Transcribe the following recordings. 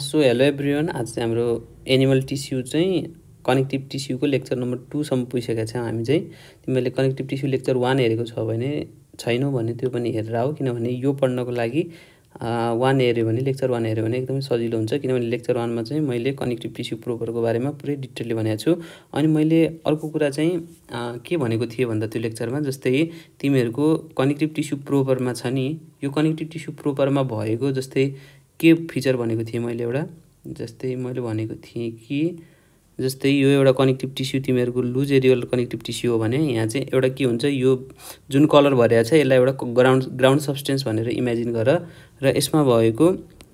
so hello every आज चाहिँ हाम्रो एनिमल टिस्यु चाहिँ कनेक्टिभ टिस्युको लेक्चर नम्बर टूसम्म पुगिसकेका छौँ हामी चाहिँ तिमीहरूले कनेक्टिभ टिस्यु लेक्चर वान हेरेको छ भने छैनौ भने त्यो पनि हेरेर आऊ किनभने यो पढ्नको लागि वान हेऱ्यो भने लेक्चर वान हेऱ्यो भने एकदमै सजिलो हुन्छ किनभने लेक्चर वानमा चाहिँ मैले कनेक्टिभ टिस्यु प्रोपरको बारेमा पुरै डिटेलले भनेको छु अनि मैले अर्को कुरा चाहिँ के भनेको थिएँ भन्दा त्यो लेक्चरमा जस्तै तिमीहरूको कनेक्टिभ टिस्यु प्रोपरमा छ नि यो कनेक्टिभ टिस्यु प्रोपरमा भएको जस्तै के फिचर भनेको थिएँ मैले एउटा जस्तै मैले भनेको थिएँ कि जस्तै यो एउटा कनेक्टिभ टिस्यु तिमीहरूको लुज एरियल कनेक्टिभ टिस्यु हो भने यहाँ चाहिँ एउटा के हुन्छ यो जुन कलर भरिरहेको छ यसलाई एउटा ग्राउन्ड ग्राउन्ड सब्सटेन्स भनेर इमेजिन गर र यसमा भएको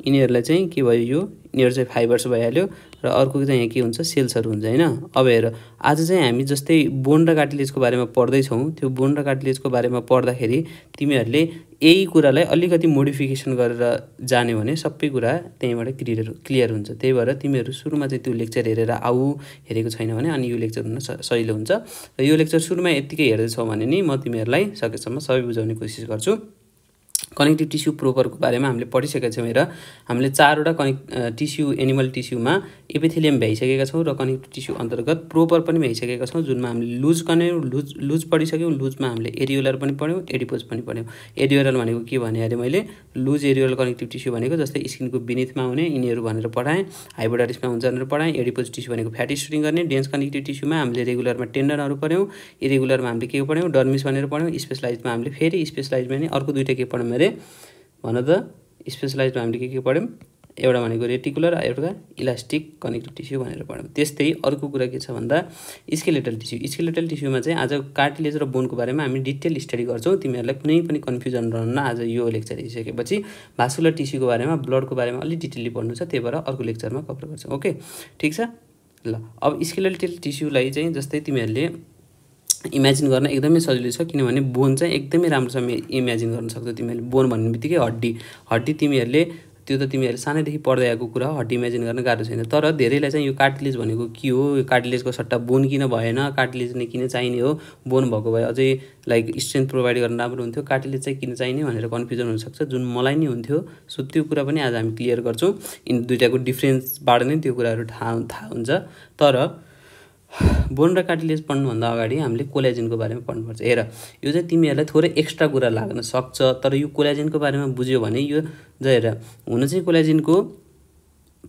यिनीहरूलाई चाहिँ के भयो यो यिनीहरू चाहिँ फाइबर्स भइहाल्यो र अर्को चाहिँ यहाँ के हुन्छ सेल्सहरू हुन्छ होइन अब हेर आज चाहिँ हामी जस्तै बोन र काटिलेजको बारेमा पढ्दैछौँ त्यो बोन र काटिलेजको बारेमा पढ्दाखेरि तिमीहरूले यही कुरालाई अलिकति मोडिफिकेसन गरेर जाने भने सबै कुरा त्यहीँबाट क्लियर क्लियर हुन्छ त्यही भएर तिमीहरू सुरुमा चाहिँ त्यो लेक्चर हेरेर आऊ हेरेको छैन भने अनि यो लेक्चर हुन सजिलो हुन्छ र यो लेक्चर सुरुमा यत्तिकै हेर्दैछौ भने नि म तिमीहरूलाई सकेसम्म सबै बुझाउने कोसिस गर्छु कनेक्टिभ टिस्यु प्रोपरको बारेमा हामीले पढिसकेका छौँ र हामीले चारवटा कनेक्ट टिस्यु एनिमल टिस्युमा एपिथेलियम भ्याइसकेका छौँ र कनेक्टिभ टिस्यु अन्तर्गत प्रोपर पनि भ्याइसकेका छौँ जुनमा हामीले लुज कन्यौँ लुज लुज पढिसक्यौँ लुजमा हामीले एरियोलर पनि पढ्यौँ एडिपोज पनि पढ्यौँ एरियोलर भनेको के भने अरे मैले लुज एरियोल कनेक्टिभ टिस्यु भनेको जस्तै स्किनको बिनिथमा हुने यिनीहरू भनेर पढाएँ हाइब्रोडारिसमा हुन्छ भनेर पढाएँ एडिपोज टिस्यु भनेको फ्याटी स्टोरिङ गर्ने डेन्स कनेक्टिभ टिस्युमा हामीले रेगुलरमा टेन्डरहरू पढ्यौँ इरेगुलरमा हामीले के पढ्यौँ डर्मिस भनेर पढ्यौँ स्पेसलाइजमा हामीले फेरि स्पेसलाइजमा नै अर्को दुइटा के पढ्यौँ अरे अरे भन त स्पेसलाइजमा हामीले के के पढ्यौँ एउटा भनेको रेटिकुलर एउटा इलास्टिक कनेक्टिभ टिस्यू भनेर पढ्यौँ त्यस्तै अर्को कुरा के छ भन्दा स्केलेटल टिस्यू स्केलेटल टिस्युमा चाहिँ आज कार्टिलेज र बोनको बारेमा हामी डिटेल स्टडी गर्छौँ तिमीहरूलाई कुनै पनि कन्फ्युजन रहन्न आज यो लेक्चर हेरिसकेपछि भासुलर टिस्यूको बारेमा ब्लडको बारेमा अलिक डिटेलली पढ्नु छ त्यही भएर अर्को लेक्चरमा कभर गर्छौँ ओके ठिक छ ल अब स्केलेटल टिस्यूलाई चाहिँ जस्तै तिमीहरूले इमेजिन गर्न एकदमै सजिलो छ किनभने बोन चाहिँ एकदमै राम्रोसँग इमेजिन गर्न सक्छौ तिमीहरूले बोन भन्ने बित्तिकै हड्डी हड्डी तिमीहरूले त्यो त तिमीहरूले सानैदेखि पढ्दै आएको कुरा हड्डी इमेजिन गर्न गाह्रो छैन तर धेरैलाई चाहिँ यो कार्टिलेज भनेको के हो यो कार्टिलेजको सट्टा बोन किन भएन कार्टिलेज नै किन चाहिने हो बोन भएको भए अझै लाइक स्ट्रेन्थ प्रोभाइड गर्न राम्रो हुन्थ्यो कार्टिलेज चाहिँ किन चाहिने भनेर कन्फ्युजन हुनसक्छ जुन मलाई नै हुन्थ्यो सो त्यो कुरा पनि आज हामी क्लियर गर्छौँ दुइटाको डिफ्रेन्सबाट नै त्यो कुराहरू थाहा थाहा हुन्छ तर बोन र काटिलेज पढ्नुभन्दा अगाडि हामीले कोलेजिनको बारेमा पढ्नुपर्छ हेर यो चाहिँ तिमीहरूलाई थोरै एक्स्ट्रा कुरा लाग्न सक्छ तर यो कोलेजिनको बारेमा बुझ्यो भने यो हेर हुन चाहिँ कोलेजिनको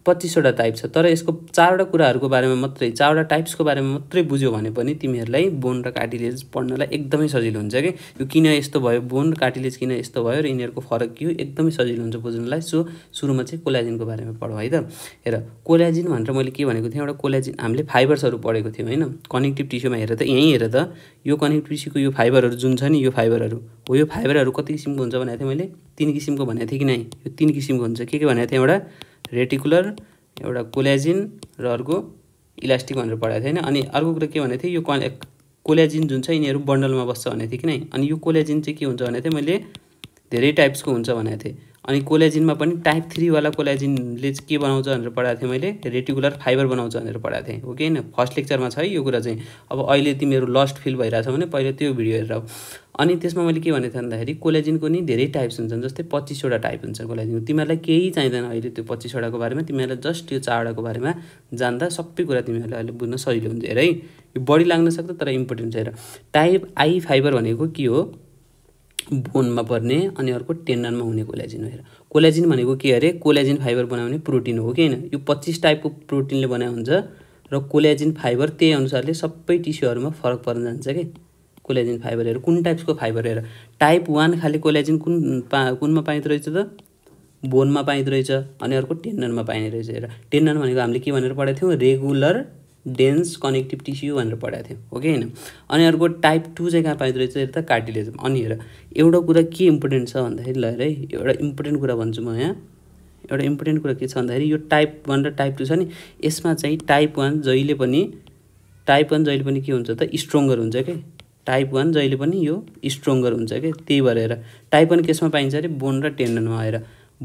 पच्चिसवटा टाइप छ तर यसको चारवटा कुराहरूको बारेमा मात्रै चारवटा टाइप्सको बारेमा मात्रै बुझ्यो भने पनि तिमीहरूलाई बोन र कार्टिलेज पढ्नलाई एकदमै सजिलो हुन्छ कि यो किन यस्तो भयो बोन र कार्टिलेज किन यस्तो भयो र यिनीहरूको फरक के हो एकदमै सजिलो हुन्छ बुझ्नलाई सो सुरुमा चाहिँ कोलाजिनको बारेमा पढौँ है त हेर कोलाजिन भनेर मैले के भनेको थिएँ एउटा कोलाजिन हामीले फाइबर्सहरू पढेको थियौँ होइन कनेक्टिभ टिस्युमा हेर त यहीँ हेर त यो कनेक्टिभ टिस्युको यो फाइबरहरू जुन छ नि यो फाइबरहरू हो यो फाइबरहरू कति किसिमको हुन्छ भनेको थिएँ मैले तिन किसिमको भनेको थिएँ कि नै यो तिन किसिमको हुन्छ के के भनेको थिएँ एउटा रेटिकुलर एउटा कोलेजिन र अर्को इलास्टिक भनेर पढाएको थिएँ होइन अनि अर्को कुरा के भनेको थिएँ यो कोलेजिन जुन छ यिनीहरू बन्डलमा बस्छ भनेको थिएँ कि नै अनि यो कोलेजिन चाहिँ के हुन्छ भनेको थिएँ मैले धेरै टाइप्सको हुन्छ भनेको थिएँ अनि कोलेजिनमा पनि टाइप थ्रीवाला कोलेजिनले चाहिँ के बनाउँछ भनेर पढाएको थिएँ मैले रेटिकुलर फाइबर बनाउँछ भनेर पढाएको थिएँ ओके होइन फर्स्ट लेक्चरमा छ है यो कुरा चाहिँ अब अहिले तिमीहरू लस्ट फिल भइरहेछ भने पहिले त्यो भिडियो हेरेर अनि त्यसमा मैले के भनेको थिएँ भन्दाखेरि कोलेजिनको नि धेरै टाइप्स हुन्छन् जस्तै पच्चिसवटा टाइप हुन्छ कोलेजिनको तिमीहरूलाई केही चाहिँदैन अहिले त्यो पच्चिसवटाको बारेमा तिमीहरूलाई जस्ट यो चारवटाको बारेमा जान्दा सबै कुरा तिमीहरूलाई अहिले बुझ्न सजिलो हुन्छ हेर है यो बढी लाग्न सक्छ तर इम्पोर्टेन्ट छ हेर टाइप आई फाइबर भनेको के हो बोनमा पर्ने अनि अर्को टेन्डनमा हुने कोलाजिन हो हेर कोलाजिन भनेको के अरे कोलाजिन फाइबर बनाउने प्रोटिन हो कि होइन यो पच्चिस टाइपको प्रोटिनले बनाएको हुन्छ र कोलाजिन फाइबर त्यही अनुसारले सबै टिस्युहरूमा फरक पर्न जान्छ कि कोलाजिन फाइबर हेर कुन टाइप्सको फाइबर हेर टाइप वान खाले कोलाजिन कुन पा कुनमा पाइँदो रहेछ त बोनमा पाइँदो रहेछ अनि अर्को टेन्डनमा पाइने रहेछ हेर टेन्डन भनेको हामीले के भनेर पढाएको थियौँ रेगुलर डेन्स कनेक्टिभ टिस्यु भनेर पढाएको थियो ओके होइन अनि अर्को टाइप टू चाहिँ कहाँ पाइँदो रहेछ त कार्टिलेज अनि हेर एउटा कुरा के इम्पोर्टेन्ट छ भन्दाखेरि ल हेर है एउटा इम्पोर्टेन्ट कुरा भन्छु म यहाँ एउटा इम्पोर्टेन्ट कुरा के छ भन्दाखेरि यो टाइप वान र टाइप टू छ नि यसमा चाहिँ टाइप वान जहिले पनि टाइप वान जहिले पनि के हुन्छ त स्ट्रङ्गर हुन्छ कि टाइप वान जहिले पनि यो स्ट्रङ्गर हुन्छ क्या त्यही भएर टाइप वान केसमा पाइन्छ अरे बोन र टेन्डनमा आएर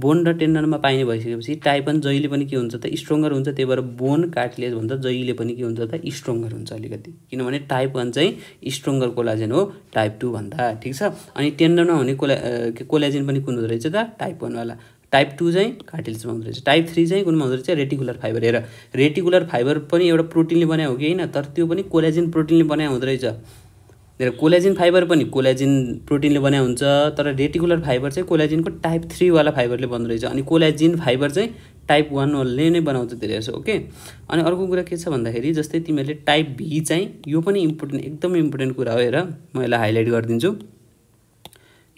बोन र टेन्डनमा पाइने भइसकेपछि टाइपन जहिले पनि के हुन्छ त स्ट्रङ्गर हुन्छ त्यही भएर बोन कार्टिलेज भन्दा जहिले पनि के हुन्छ त स्ट्रङ्गर हुन्छ अलिकति किनभने टाइप वान चाहिँ स्ट्रङ्गर कोलाजेन हो टाइप टू भन्दा ठिक छ अनि टेन्डनमा हुने कोला कोलाजेन पनि कुन हुँदो रहेछ त टाइप वानवाला टाइप टू चाहिँ कार्टिलेजमा हुँदो रहेछ टाइप थ्री चाहिँ कुनमा हुँदो रहेछ रेटिकुलर फाइबर हेर रेटिकुलर फाइबर पनि एउटा प्रोटिनले बनायो हो कि होइन तर त्यो पनि कोलाजेन प्रोटिनले बनायो हुँदो रहेछ धेरै कोलाजिन फाइबर पनि कोलाजिन प्रोटिनले बनाएको हुन्छ तर रेटिकुलर फाइबर चाहिँ कोलाजिनको टाइप थ्रीवाला फाइबरले बन्दो रहेछ अनि कोलाजिन फाइबर चाहिँ टाइप वानले नै बनाउँछ धेरै रहेछ ओके अनि अर्को कुरा के छ भन्दाखेरि जस्तै तिमीहरूले टाइप भी चाहिँ यो पनि इम्पोर्टेन्ट एकदम इम्पोर्टेन्ट कुरा हो हेर म यसलाई हाइलाइट गरिदिन्छु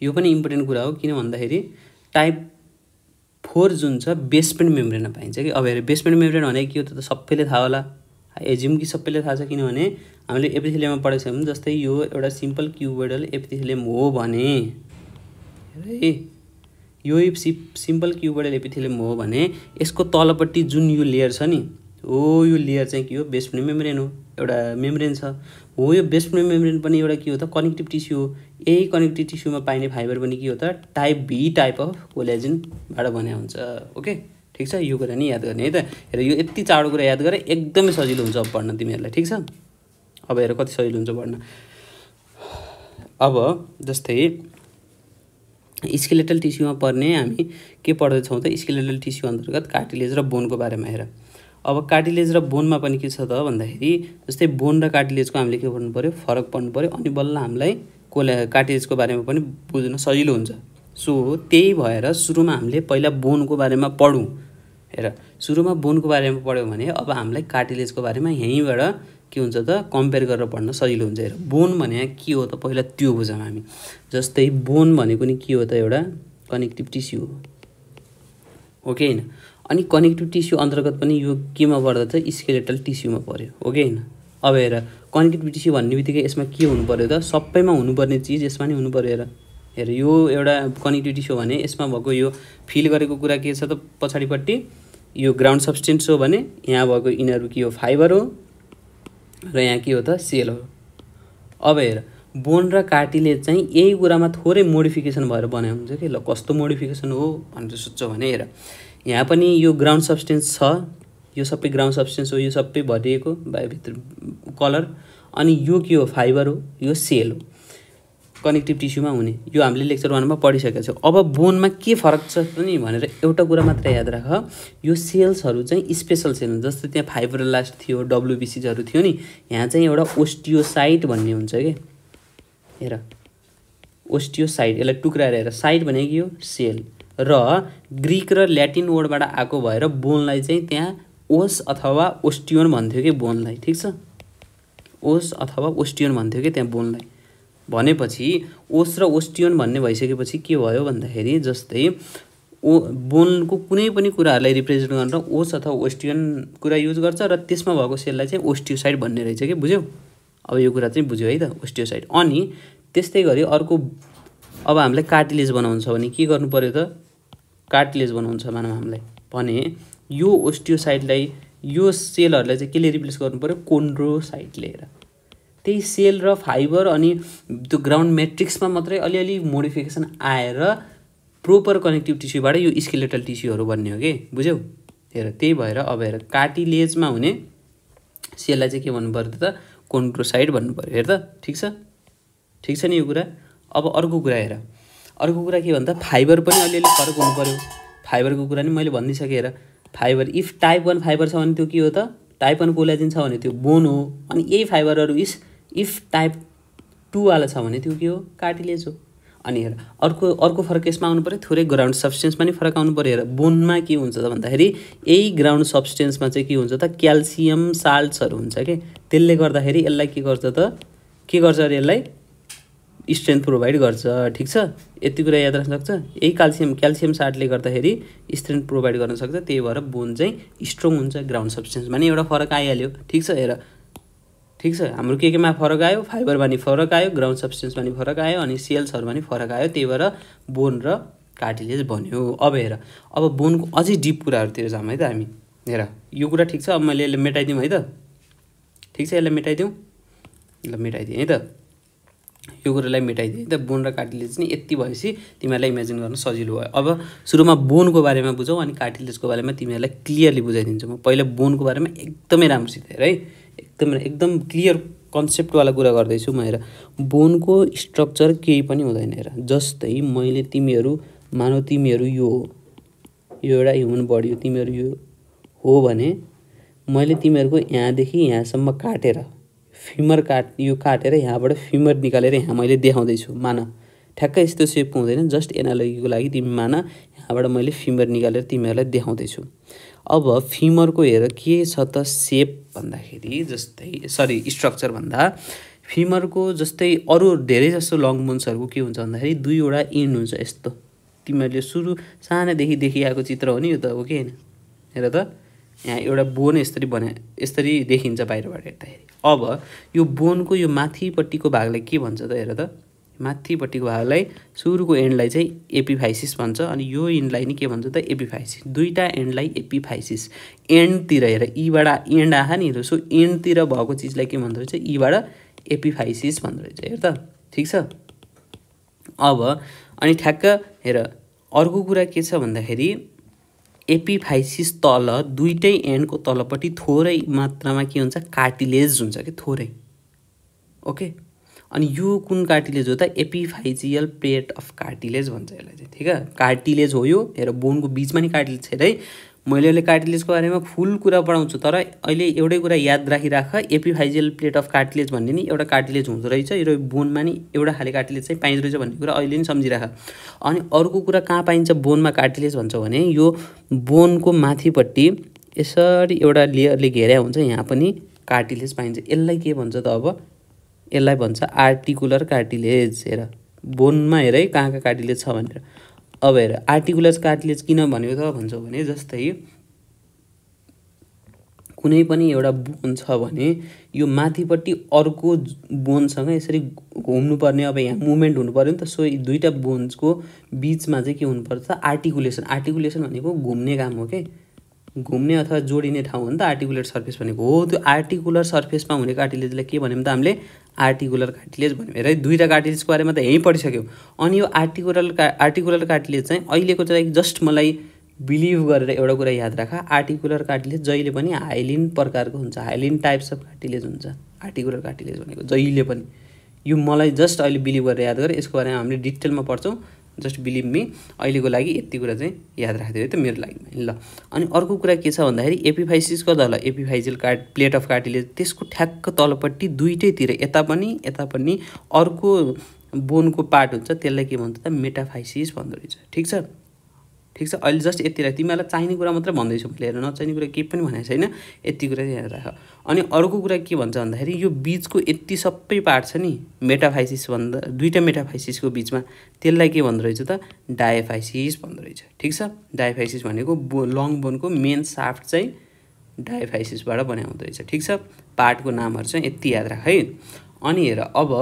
यो पनि इम्पोर्टेन्ट कुरा हो किन भन्दाखेरि टाइप फोर जुन छ बेसमेन्ट मेम्ब्रेनमा पाइन्छ कि अब हेर बेसमेन्ट मेम्ब्रेन भनेको के हो त सबैले थाहा होला एजिम कि सबैले थाहा छ किनभने हामीले एपिथिलियममा पढेको छौँ जस्तै यो एउटा सिम्पल क्युबोइडल एपिथिलियम हो भने है यो सि सिम्पल क्युबोइडल एपिथिलियम हो भने यसको तलपट्टि जुन यो लेयर छ नि हो यो लेयर चाहिँ के हो बेस्ट मेम्ब्रेन हो एउटा मेम्ब्रेन छ हो यो बेस्ट मेम्ब्रेन पनि एउटा के हो त कनेक्टिभ टिस्यु हो यही कनेक्टिभ टिस्युमा पाइने फाइबर पनि के हो त टाइप बी टाइप अफ कोलेजिनबाट भन्या हुन्छ ओके ठिक छ यो कुरा नि याद गर्ने है त हेर यो यति चाँडो कुरा याद गरेर एकदमै सजिलो हुन्छ अब पढ्न तिमीहरूलाई ठिक छ अब हेर कति सजिलो हुन्छ भन्न अब जस्तै स्केलेटल टिस्युमा पर्ने हामी के पढ्दैछौँ त स्केलेटल टिस्यु अन्तर्गत कार्टिलेज र बोनको बारेमा हेर अब कार्टिलेज र बोनमा पनि के छ त भन्दाखेरि जस्तै बोन र कार्टिलेजको हामीले के गर्नु पऱ्यो फरक पर्नु पऱ्यो अनि बल्ल हामीलाई कोले कार्टिलेजको बारेमा पनि बुझ्न सजिलो हुन्छ सो त्यही भएर सुरुमा हामीले पहिला बोनको बारेमा पढौँ हेर सुरुमा बोनको बारेमा पढ्यौँ भने अब हामीलाई कार्टिलेजको बारेमा यहीँबाट के हुन्छ त कम्पेयर गरेर पढ्न सजिलो हुन्छ हेर बोन भने के हो त पहिला त्यो बुझौँ हामी जस्तै बोन भनेको नि के हो त एउटा कनेक्टिभ टिस्यु हो ओके होइन अनि कनेक्टिभ टिस्यु अन्तर्गत पनि यो केमा पर्दछ त स्केलेटल टिस्युमा पऱ्यो ओके होइन अब हेर कनेक्टिभ टिस्यु भन्ने बित्तिकै यसमा के हुनु पऱ्यो त सबैमा हुनुपर्ने चिज यसमा नै हुनु पऱ्यो हेर हेर यो एउटा कनेक्टिभ टिस्यु भने यसमा भएको यो फिल गरेको कुरा के छ त पछाडिपट्टि यो ग्राउन्ड सब्सटेन्स हो भने यहाँ भएको यिनीहरू के हो फाइबर हो र यहाँ के हो त सेल हो अब हेर बोन र काटीले चाहिँ यही कुरामा थोरै मोडिफिकेसन भएर बनायो हुन्छ कि ल कस्तो मोडिफिकेसन हो भनेर सोच्छौँ भने हेर यहाँ पनि यो ग्राउन्ड सब्सटेन्स छ यो सबै ग्राउन्ड सब्सटेन्स हो यो सबै भरिएको भित्र कलर अनि यो के हो फाइबर हो यो सेल हो कनेक्टिभ टिस्युमा हुने यो हामीले लेक्चर वानमा पढिसकेका छौँ अब बोनमा के फरक छ नि भनेर एउटा कुरा मात्र याद राख यो सेल्सहरू चाहिँ स्पेसल सेल हुन्छ जस्तै त्यहाँ फाइब्रोलास्ट थियो डब्लुबिसिजहरू थियो नि यहाँ चाहिँ एउटा ओस्टियोसाइट भन्ने हुन्छ कि हेर ओस्टियोसाइट यसलाई टुक्राएर हेर साइट भनेको यो सेल र ग्रिक र ल्याटिन वर्डबाट आएको भएर बोनलाई चाहिँ त्यहाँ ओस अथवा ओस्टियोन भन्थ्यो कि बोनलाई ठिक छ ओस अथवा ओस्टियोन भन्थ्यो कि त्यहाँ बोनलाई भनेपछि ओस र ओस्टियन भन्ने भइसकेपछि के भयो भन्दाखेरि जस्तै ओ बोनको कुनै पनि कुराहरूलाई रिप्रेजेन्ट गर्न ओस अथवा ओस्टियन कुरा युज गर्छ र त्यसमा भएको सेललाई चाहिँ ओस्टियोसाइड भन्ने रहेछ कि बुझ्यौ अब यो कुरा चाहिँ बुझ्यो है त ओस्टियोसाइड अनि त्यस्तै गरी अर्को अब हामीलाई कार्टिलेज बनाउनु छ भने के गर्नु पऱ्यो त कार्टिलेज बनाउनु छ मानव हामीलाई भने यो ओस्टियोसाइडलाई यो सेलहरूलाई चाहिँ केले रिप्लेस गर्नु पऱ्यो लिएर त्यही सेल र फाइबर अनि त्यो ग्राउन्ड मेट्रिक्समा मात्रै अलिअलि मोडिफिकेसन आएर प्रोपर कनेक्टिभ टिस्युबाट यो स्केलेटल टिस्युहरू भन्ने हो कि बुझ्यौ हेर त्यही भएर अब हेर काटिलेजमा हुने सेललाई चाहिँ के भन्नु पर्थ्यो त कोन्ट्रोसाइड भन्नु पऱ्यो हेर त ठिक छ ठिक छ नि यो कुरा अब अर्को कुरा हेर अर्को कुरा के भन्दा फाइबर पनि अलिअलि फरक हुनु पऱ्यो फाइबरको कुरा नि मैले भनिदिइसकेँ हेर fiber if type one fiber छ भने त्यो के हो त टाइप वान कोलाजिन छ भने त्यो बोन हो अनि यही फाइबरहरू इस इफ टाइप टूवाला छ भने त्यो के हो कार्टिलेज हो अनि हेर अर्को अर्को फरक यसमा आउनु पऱ्यो थोरै ग्राउन्ड सब्सटेन्स पनि फरक आउनु पऱ्यो हेर बोनमा के हुन्छ त भन्दाखेरि यही ग्राउन्ड सब्सटेन्समा चाहिँ के हुन्छ त क्याल्सियम साल्ट्सहरू हुन्छ कि त्यसले गर्दाखेरि यसलाई के गर्छ त के गर्छ अरे यसलाई स्ट्रेन्थ प्रोभाइड गर्छ ठिक छ यति कुरा याद राख्न सक्छ यही क्याल्सियम क्याल्सियम साल्टले गर्दाखेरि स्ट्रेन्थ प्रोभाइड गर्न सक्छ त्यही भएर बोन चाहिँ स्ट्रङ हुन्छ ग्राउन्ड सब्सटेन्समा नि एउटा फरक आइहाल्यो ठिक छ हेर ठिक छ हाम्रो के केमा फरक आयो फाइबरमा नि फरक आयो ग्राउन्ड सब्सटेन्समा नि फरक आयो अनि सेल्सहरूमा नि फरक आयो त्यही भएर बोन र कार्टिलेज भन्यो अब हेर अब बोनको अझै डिप कुराहरूतिर जाऊँ है त हामी हेर यो कुरा ठिक छ अब मैले यसलाई मेटाइदिउँ है त ठिक छ यसलाई मेटाइदिउँ ल मेटाइदिएँ है त यो कुरालाई मेटाइदिएँ है त बोन र कार्टिलेज नि यति भएपछि तिमीहरूलाई इमेजिन गर्न सजिलो भयो अब सुरुमा बोनको बारेमा बुझौँ अनि कार्टिलेजको बारेमा तिमीहरूलाई क्लियरली बुझाइदिन्छु म पहिला बोनको बारेमा एकदमै राम्रोसित हेर है एकदम एकदम क्लियर कन्सेप्टवाला कुरा गर्दैछु म हेर बोनको स्ट्रक्चर केही पनि हुँदैन हेर जस्तै मैले तिमीहरू मानव तिमीहरू यो हो यो एउटा ह्युमन बडी हो तिमीहरू यो हो भने मैले तिमीहरूको यहाँदेखि यहाँसम्म काटेर फिमर काट यो काटेर यहाँबाट फिमर निकालेर यहाँ मैले देखाउँदैछु मान ठ्याक्कै यस्तो सेप हुँदैन जस्ट एनालोजीको लागि तिमी मान यहाँबाट मैले फिमर निकालेर तिमीहरूलाई देखाउँदैछु अब फिमरको हेर के छ त सेप भन्दाखेरि जस्तै सरी स्ट्रक्चर भन्दा फिमरको जस्तै अरू धेरै जस्तो लङ बोन्सहरूको के हुन्छ भन्दाखेरि दुईवटा इन्ड हुन्छ यस्तो तिमीहरूले सुरु सानैदेखि देखिआएको चित्र हो नि यो त हो कि होइन हेर त यहाँ एउटा बोन यसरी बने यसरी देखिन्छ बाहिरबाट हेर्दाखेरि अब यो बोनको यो माथिपट्टिको भागलाई के भन्छ त हेर त माथिपट्टिको भागलाई सुरुको एन्डलाई चाहिँ एपिफाइसिस भन्छ अनि यो इन्डलाई नि के भन्छ त एपिफाइसिस दुईवटा एन्डलाई एपिफाइसिस एन्डतिर हेर यीबाट एन्ड आहा नि सो एन्डतिर भएको चिजलाई के भन्दो रहेछ यीबाट एपिफाइसिस भन्दो रहेछ हेर त ठिक छ अब अनि ठ्याक्क हेर अर्को कुरा के छ भन्दाखेरि एपिफाइसिस तल दुइटै एन्डको तलपट्टि थोरै मात्रामा के हुन्छ कार्टिलेज हुन्छ कि थोरै ओके अनि यो कुन कार्टिलेज हो त एपिफाइजियल प्लेट अफ कार्टिलेज भन्छ यसलाई चाहिँ ठिक कार्टिलेज हो यो हेर बोनको बिचमा नि कार्टिलेज छ है मैले अहिले कार्टिलेजको बारेमा फुल कुरा पढाउँछु तर अहिले एउटै कुरा याद राखिराख एपिफाइजियल प्लेट अफ कार्टिलेज भन्ने नि एउटा कार्टिलेज हुँदो रहेछ यो बोनमा नि एउटा खाले कार्टिलेज चाहिँ पाइँदो रहेछ भन्ने कुरा अहिले नि सम्झिराख अनि अर्को कुरा कहाँ पाइन्छ बोनमा कार्टिलेज भन्छ भने यो बोनको माथिपट्टि यसरी एउटा लेयरले घेरा हुन्छ यहाँ पनि कार्टिलेज पाइन्छ यसलाई के भन्छ त अब यसलाई भन्छ आर्टिकुलर कार्टिलेज हेर बोनमा हेर है कहाँ कहाँ कार्टिलेज छ भनेर अब हेर आर्टिकुलर कार्टिलेज किन भन्यो त भन्छौँ भने जस्तै कुनै पनि एउटा बोन छ भने यो माथिपट्टि अर्को बोनसँग यसरी घुम्नुपर्ने अब यहाँ मुभमेन्ट हुनु पऱ्यो नि त सो दुईवटा बोन्सको बिचमा चाहिँ के हुनुपर्छ आर्टिकुलेसन आर्टिकुलेसन भनेको घुम्ने काम हो क्या घुम्ने अथवा जोडिने ठाउँ हो नि त आर्टिकुलर सर्फेस भनेको हो त्यो आर्टिकुलर सर्फेसमा हुने कार्टिलेजलाई के भने त हामीले आर्टिकुलर कार्टिलेज भन्यो हेर दुईवटा कार्टिलेजको बारेमा त यहीँ पढिसक्यौँ अनि यो आर्टिकुलर का आर्टिकुलर कार्टिलेज चाहिँ अहिलेको चाहिँ जस्ट मलाई बिलिभ गरेर एउटा कुरा याद राख आर्टिकुलर कार्टिलेज जहिले पनि हाइलिन प्रकारको हुन्छ हाइलिन टाइप्स अफ कार्टिलेज हुन्छ आर्टिकुलर कार्टिलेज भनेको जहिले पनि यो मलाई जस्ट अहिले बिलिभ गरेर याद गरेँ यसको बारेमा हामीले डिटेलमा पढ्छौँ जस्ट बिलिभ मी अहिलेको लागि यति कुरा चाहिँ याद राखिदियो है त मेरो लागि ल अनि अर्को कुरा के छ भन्दाखेरि एपिफाइसिस गर्दा होला epiphyseal card plate of cartilage त्यसको ठ्याक्क तलपट्टि दुइटैतिर यता पनि यता पनि अर्को बोनको पार्ट हुन्छ त्यसलाई के भन्छ त मेटाफाइसिस भन्दो रहेछ ठिक छ ठिक छ अहिले जस्ट यति राख तिमीहरूलाई चाहिने कुरा मात्रै भन्दैछु मैले हेर नचाहिने कुरा केही पनि भनेको छैन यति कुरा चाहिँ राख अनि अर्को कुरा के भन्छ भन्दाखेरि यो बिचको यति सबै पार्ट छ नि मेटाफाइसिस भन्दा दुईवटा मेटाफाइसिसको बिचमा त्यसलाई के भन्दो त डायफाइसिस भन्दो रहेछ ठिक छ डायफाइसिस भनेको बो लङ बोनको मेन साफ्ट चाहिँ डायफाइसिसबाट बनाउँदो रहेछ ठिक छ पार्टको नामहरू चाहिँ यति याद राख है अनि हेर अब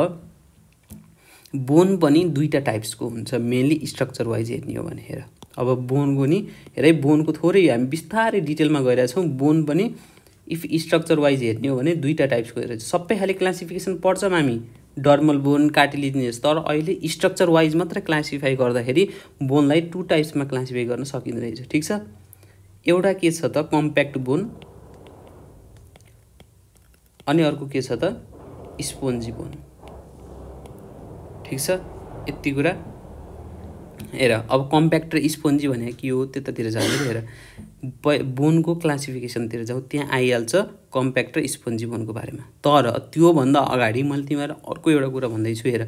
बोन पनि दुईवटा टाइप्सको हुन्छ मेनली स्ट्रक्चर वाइज हेर्ने हो भने हेर अब बोनको नि हेरै बोनको थोरै हामी बिस्तारै डिटेलमा गइरहेछौँ बोन पनि इफ स्ट्रक्चर वाइज हेर्ने हो भने दुईवटा टाइप्सको हेरेको सबै खालि क्लासिफिकेसन पढ्छौँ हामी डर्मल बोन काटिलिजिनियस तर अहिले स्ट्रक्चर वाइज मात्र क्लासिफाई गर्दाखेरि बोनलाई टु टाइप्समा क्लासिफाई गर्न सकिँदो रहेछ ठिक छ एउटा के छ त कम्प्याक्ट बोन अनि अर्को के छ त स्पोन्जी बोन ठिक छ यति कुरा हेर अब कम्प्याक्ट र स्पोन्जी भनेको के हो त्यतातिर जाउँ हेर ब बोनको क्लासिफिकेसनतिर जाउँ त्यहाँ आइहाल्छ कम्प्याक्ट र स्पोन्जी बोनको बारेमा तर त्योभन्दा अगाडि मैले तिमीहरू अर्को एउटा कुरा भन्दैछु हेर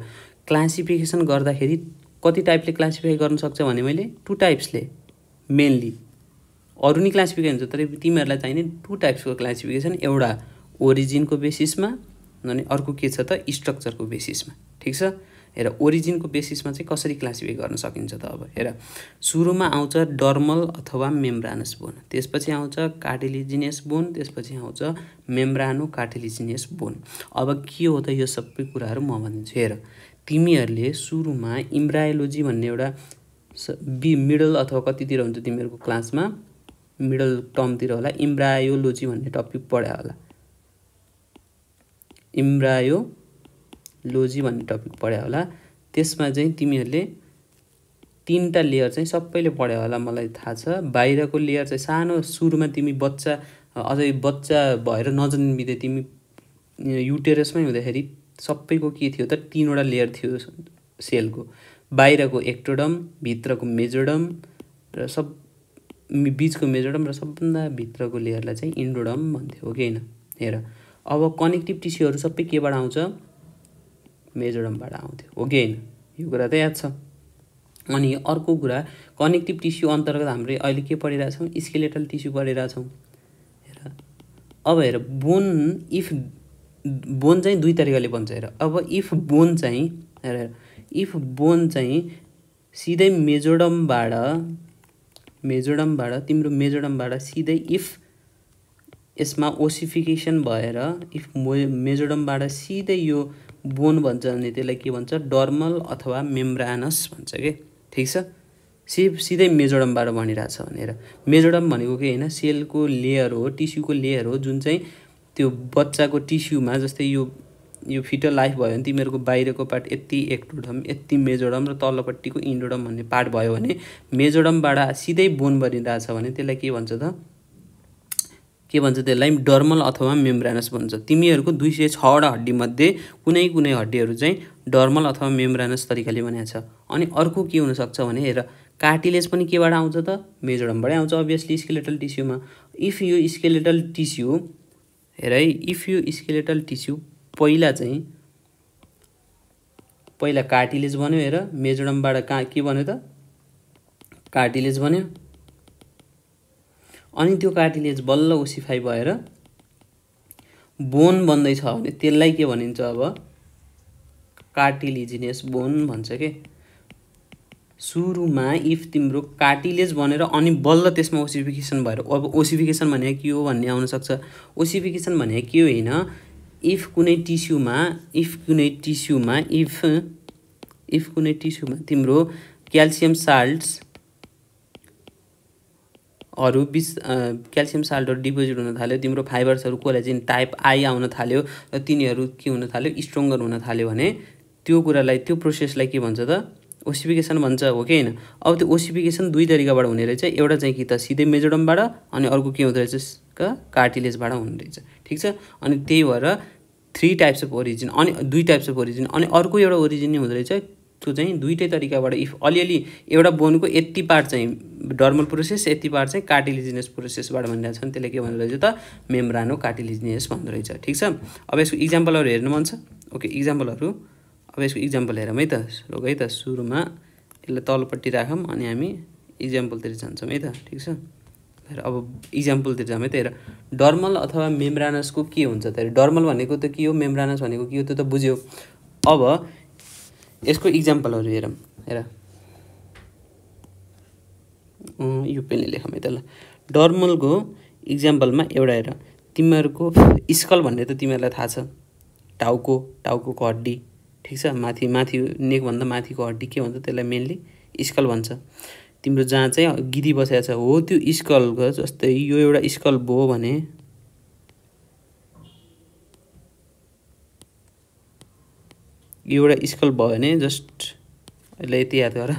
क्लासिफिकेसन गर्दाखेरि कति टाइपले क्लासिफाई गर्न सक्छ भने मैले टु टाइप्सले मेनली अरू नै क्लासिफिकेसन छ तर तिमीहरूलाई चाहिने टु टाइप्सको क्लासिफिकेसन एउटा ओरिजिनको बेसिसमा अनि अर्को के छ त स्ट्रक्चरको बेसिसमा ठिक छ हेर ओरिजिनको बेसिसमा चाहिँ कसरी क्लासिफाई गर्न सकिन्छ त अब हेर सुरुमा आउँछ डर्मल अथवा मेम्ब्रानस बोन त्यसपछि आउँछ कार्टिलिजिनियस बोन त्यसपछि आउँछ मेम्ब्रानो कार्टिलिजिनियस बोन अब के हो त यो सबै कुराहरू म भनिदिन्छु हेर तिमीहरूले सुरुमा इम्ब्रायोलोजी भन्ने एउटा बि मिडल अथवा कतितिर हुन्छ तिमीहरूको क्लासमा मिडल टर्मतिर होला इम्ब्रायोलोजी भन्ने टपिक पढा होला इम्ब्रायो लोजी भन्ने टपिक पढायो होला त्यसमा चाहिँ तिमीहरूले तिनवटा लेयर चाहिँ सबैले पढ्यो होला मलाई थाहा छ बाहिरको लेयर चाहिँ सानो सुरुमा तिमी बच्चा अझै बच्चा भएर नजन्मिँदै तिमी युटेरसमै हुँदाखेरि सबैको के थियो त तिनवटा लेयर थियो सेलको बाहिरको एक्टोडम भित्रको मेजोडम र सब बिचको मेजोडम र सबभन्दा भित्रको लेयरलाई चाहिँ इन्डोडम भन्थ्यो हो कि होइन हेर अब कनेक्टिभ टिस्युहरू सबै केबाट आउँछ मेजोरमबाट आउँथ्यो हो कि होइन यो कुरा त याद छ अनि अर्को कुरा कनेक्टिभ टिस्यु अन्तर्गत हाम्रो अहिले के पढिरहेछौँ स्केलेटल टिस्यु पढिरहेछौँ हेर अब हेर बोन इफ बोन चाहिँ दुई तरिकाले बन्छ हेर अब इफ बोन चाहिँ हेर इफ बोन चाहिँ सिधै मेजोडमबाट मेजोडमबाट तिम्रो मेजोडमबाट सिधै इफ यसमा ओसिफिकेसन भएर इफ मेजोडमबाट सिधै यो बोन भन्छ भने त्यसलाई के भन्छ डर्मल अथवा मेम्ब्रानस भन्छ कि ठिक छ सि सिधै मेजोडमबाट भनिरहेछ भनेर मेजोडम भनेको के होइन सेलको लेयर हो टिस्युको लेयर हो जुन चाहिँ त्यो बच्चाको टिस्युमा जस्तै यो यो फिटल लाइफ भयो भने तिमीहरूको बाहिरको पार्ट यति एक्टोडम यति मेजोडम र तल्लोपट्टिको इन्डोडम भन्ने पार्ट भयो भने मेजोडमबाट सिधै बोन बनिरहेछ भने त्यसलाई के भन्छ त के भन्छ त्यसलाई डर्मल अथवा मेम्ब्रानस भन्छ तिमीहरूको दुई सय छवटा हड्डीमध्ये कुनै कुनै हड्डीहरू चाहिँ डर्मल अथवा मेम्ब्रानस तरिकाले बनाएको छ अनि अर्को के हुनसक्छ भने हेर कार्टिलेज पनि केबाट आउँछ त मेजोडमबाटै आउँछ अभियसली स्केलेटल टिस्युमा इफ यो स्केलेटल टिस्यु हेर है इफ यो स्केलेटल टिस्यु पहिला चाहिँ पहिला कार्टिलेज बन्यो हेर मेजोडमबाट कहाँ के बन्यो त कार्टिलेज बन्यो अनि त्यो कार्टिलेज बल्ल ओसिफाई भएर बोन बन्दैछ भने त्यसलाई के भनिन्छ अब कार्टिलिजिनियस बोन भन्छ के सुरुमा इफ तिम्रो कार्टिलेज भनेर अनि बल्ल त्यसमा ओसिफिकेसन भएर अब ओसिफिकेसन भने के हो भन्ने आउनसक्छ ओसिफिकेसन भने के होइन इफ कुनै टिस्युमा इफ कुनै टिस्युमा इफ इफ कुनै टिस्युमा तिम्रो क्याल्सियम साल्ट्स हरू बिस क्याल्सियम साल्टहरू डिपोजिट हुन थाल्यो तिम्रो फाइबर्सहरू कोलाजिन टाइप आई आउन थाल्यो र तिनीहरू के हुन थाल्यो स्ट्रङ्गर हुन थाल्यो भने त्यो कुरालाई त्यो प्रोसेसलाई के भन्छ त ओसिफिकेसन भन्छ हो कि होइन अब त्यो ओसिफिकेसन दुई तरिकाबाट हुने रहेछ एउटा चाहिँ कि त सिधै मेजोडमबाट अनि अर्को के हुँदो रहेछ कार्टिलेजबाट हुने रहेछ ठिक छ अनि त्यही भएर थ्री टाइप्स अफ ओरिजिन अनि दुई टाइप्स अफ ओरिजिन अनि अर्को एउटा ओरिजिन नै हुँदो रहेछ त्यो चाहिँ दुइटै तरिकाबाट इफ अलिअलि एउटा बोनको यति पार्ट चाहिँ डर्मल प्रोसेस यति पार्ट चाहिँ कार्टिलिजिनियस प्रोसेसबाट भनिरहेको छ त्यसले के भन्दो रहेछ त मेम्ब्रानो कार्टिलिजिनियस भन्दो रहेछ ठिक छ अब यसको इक्जाम्पलहरू हेर्नु मन छ ओके इक्जाम्पलहरू अब यसको इक्जाम्पल हेरौँ है त रोग है त सुरुमा यसलाई तलपट्टि राखौँ अनि हामी इक्जाम्पलतिर जान्छौँ है त ठिक छ अब इक्जाम्पलतिर जाऊँ है त हेर डर्मल अथवा मेम्ब्रानसको के हुन्छ त डर्मल भनेको त के हो मेम्ब्रानस भनेको के हो त्यो त बुझ्यो अब यसको इक्जाम्पलहरू हेरौँ हेर यो पेनले लेखौँ है ल डर्मलको इक्जाम्पलमा एउटा हेर तिमीहरूको स्कल भन्ने त तिमीहरूलाई थाहा छ टाउको टाउको हड्डी ठिक छ माथि माथि नेकभन्दा माथिको हड्डी के भन्छ त्यसलाई मेनली स्कल भन्छ तिम्रो जहाँ चाहिँ गिदी बसेको छ हो त्यो स्कलको जस्तै यो एउटा स्कल भयो भने एउटा स्कल भयो भने जस्ट यसले यति याद गर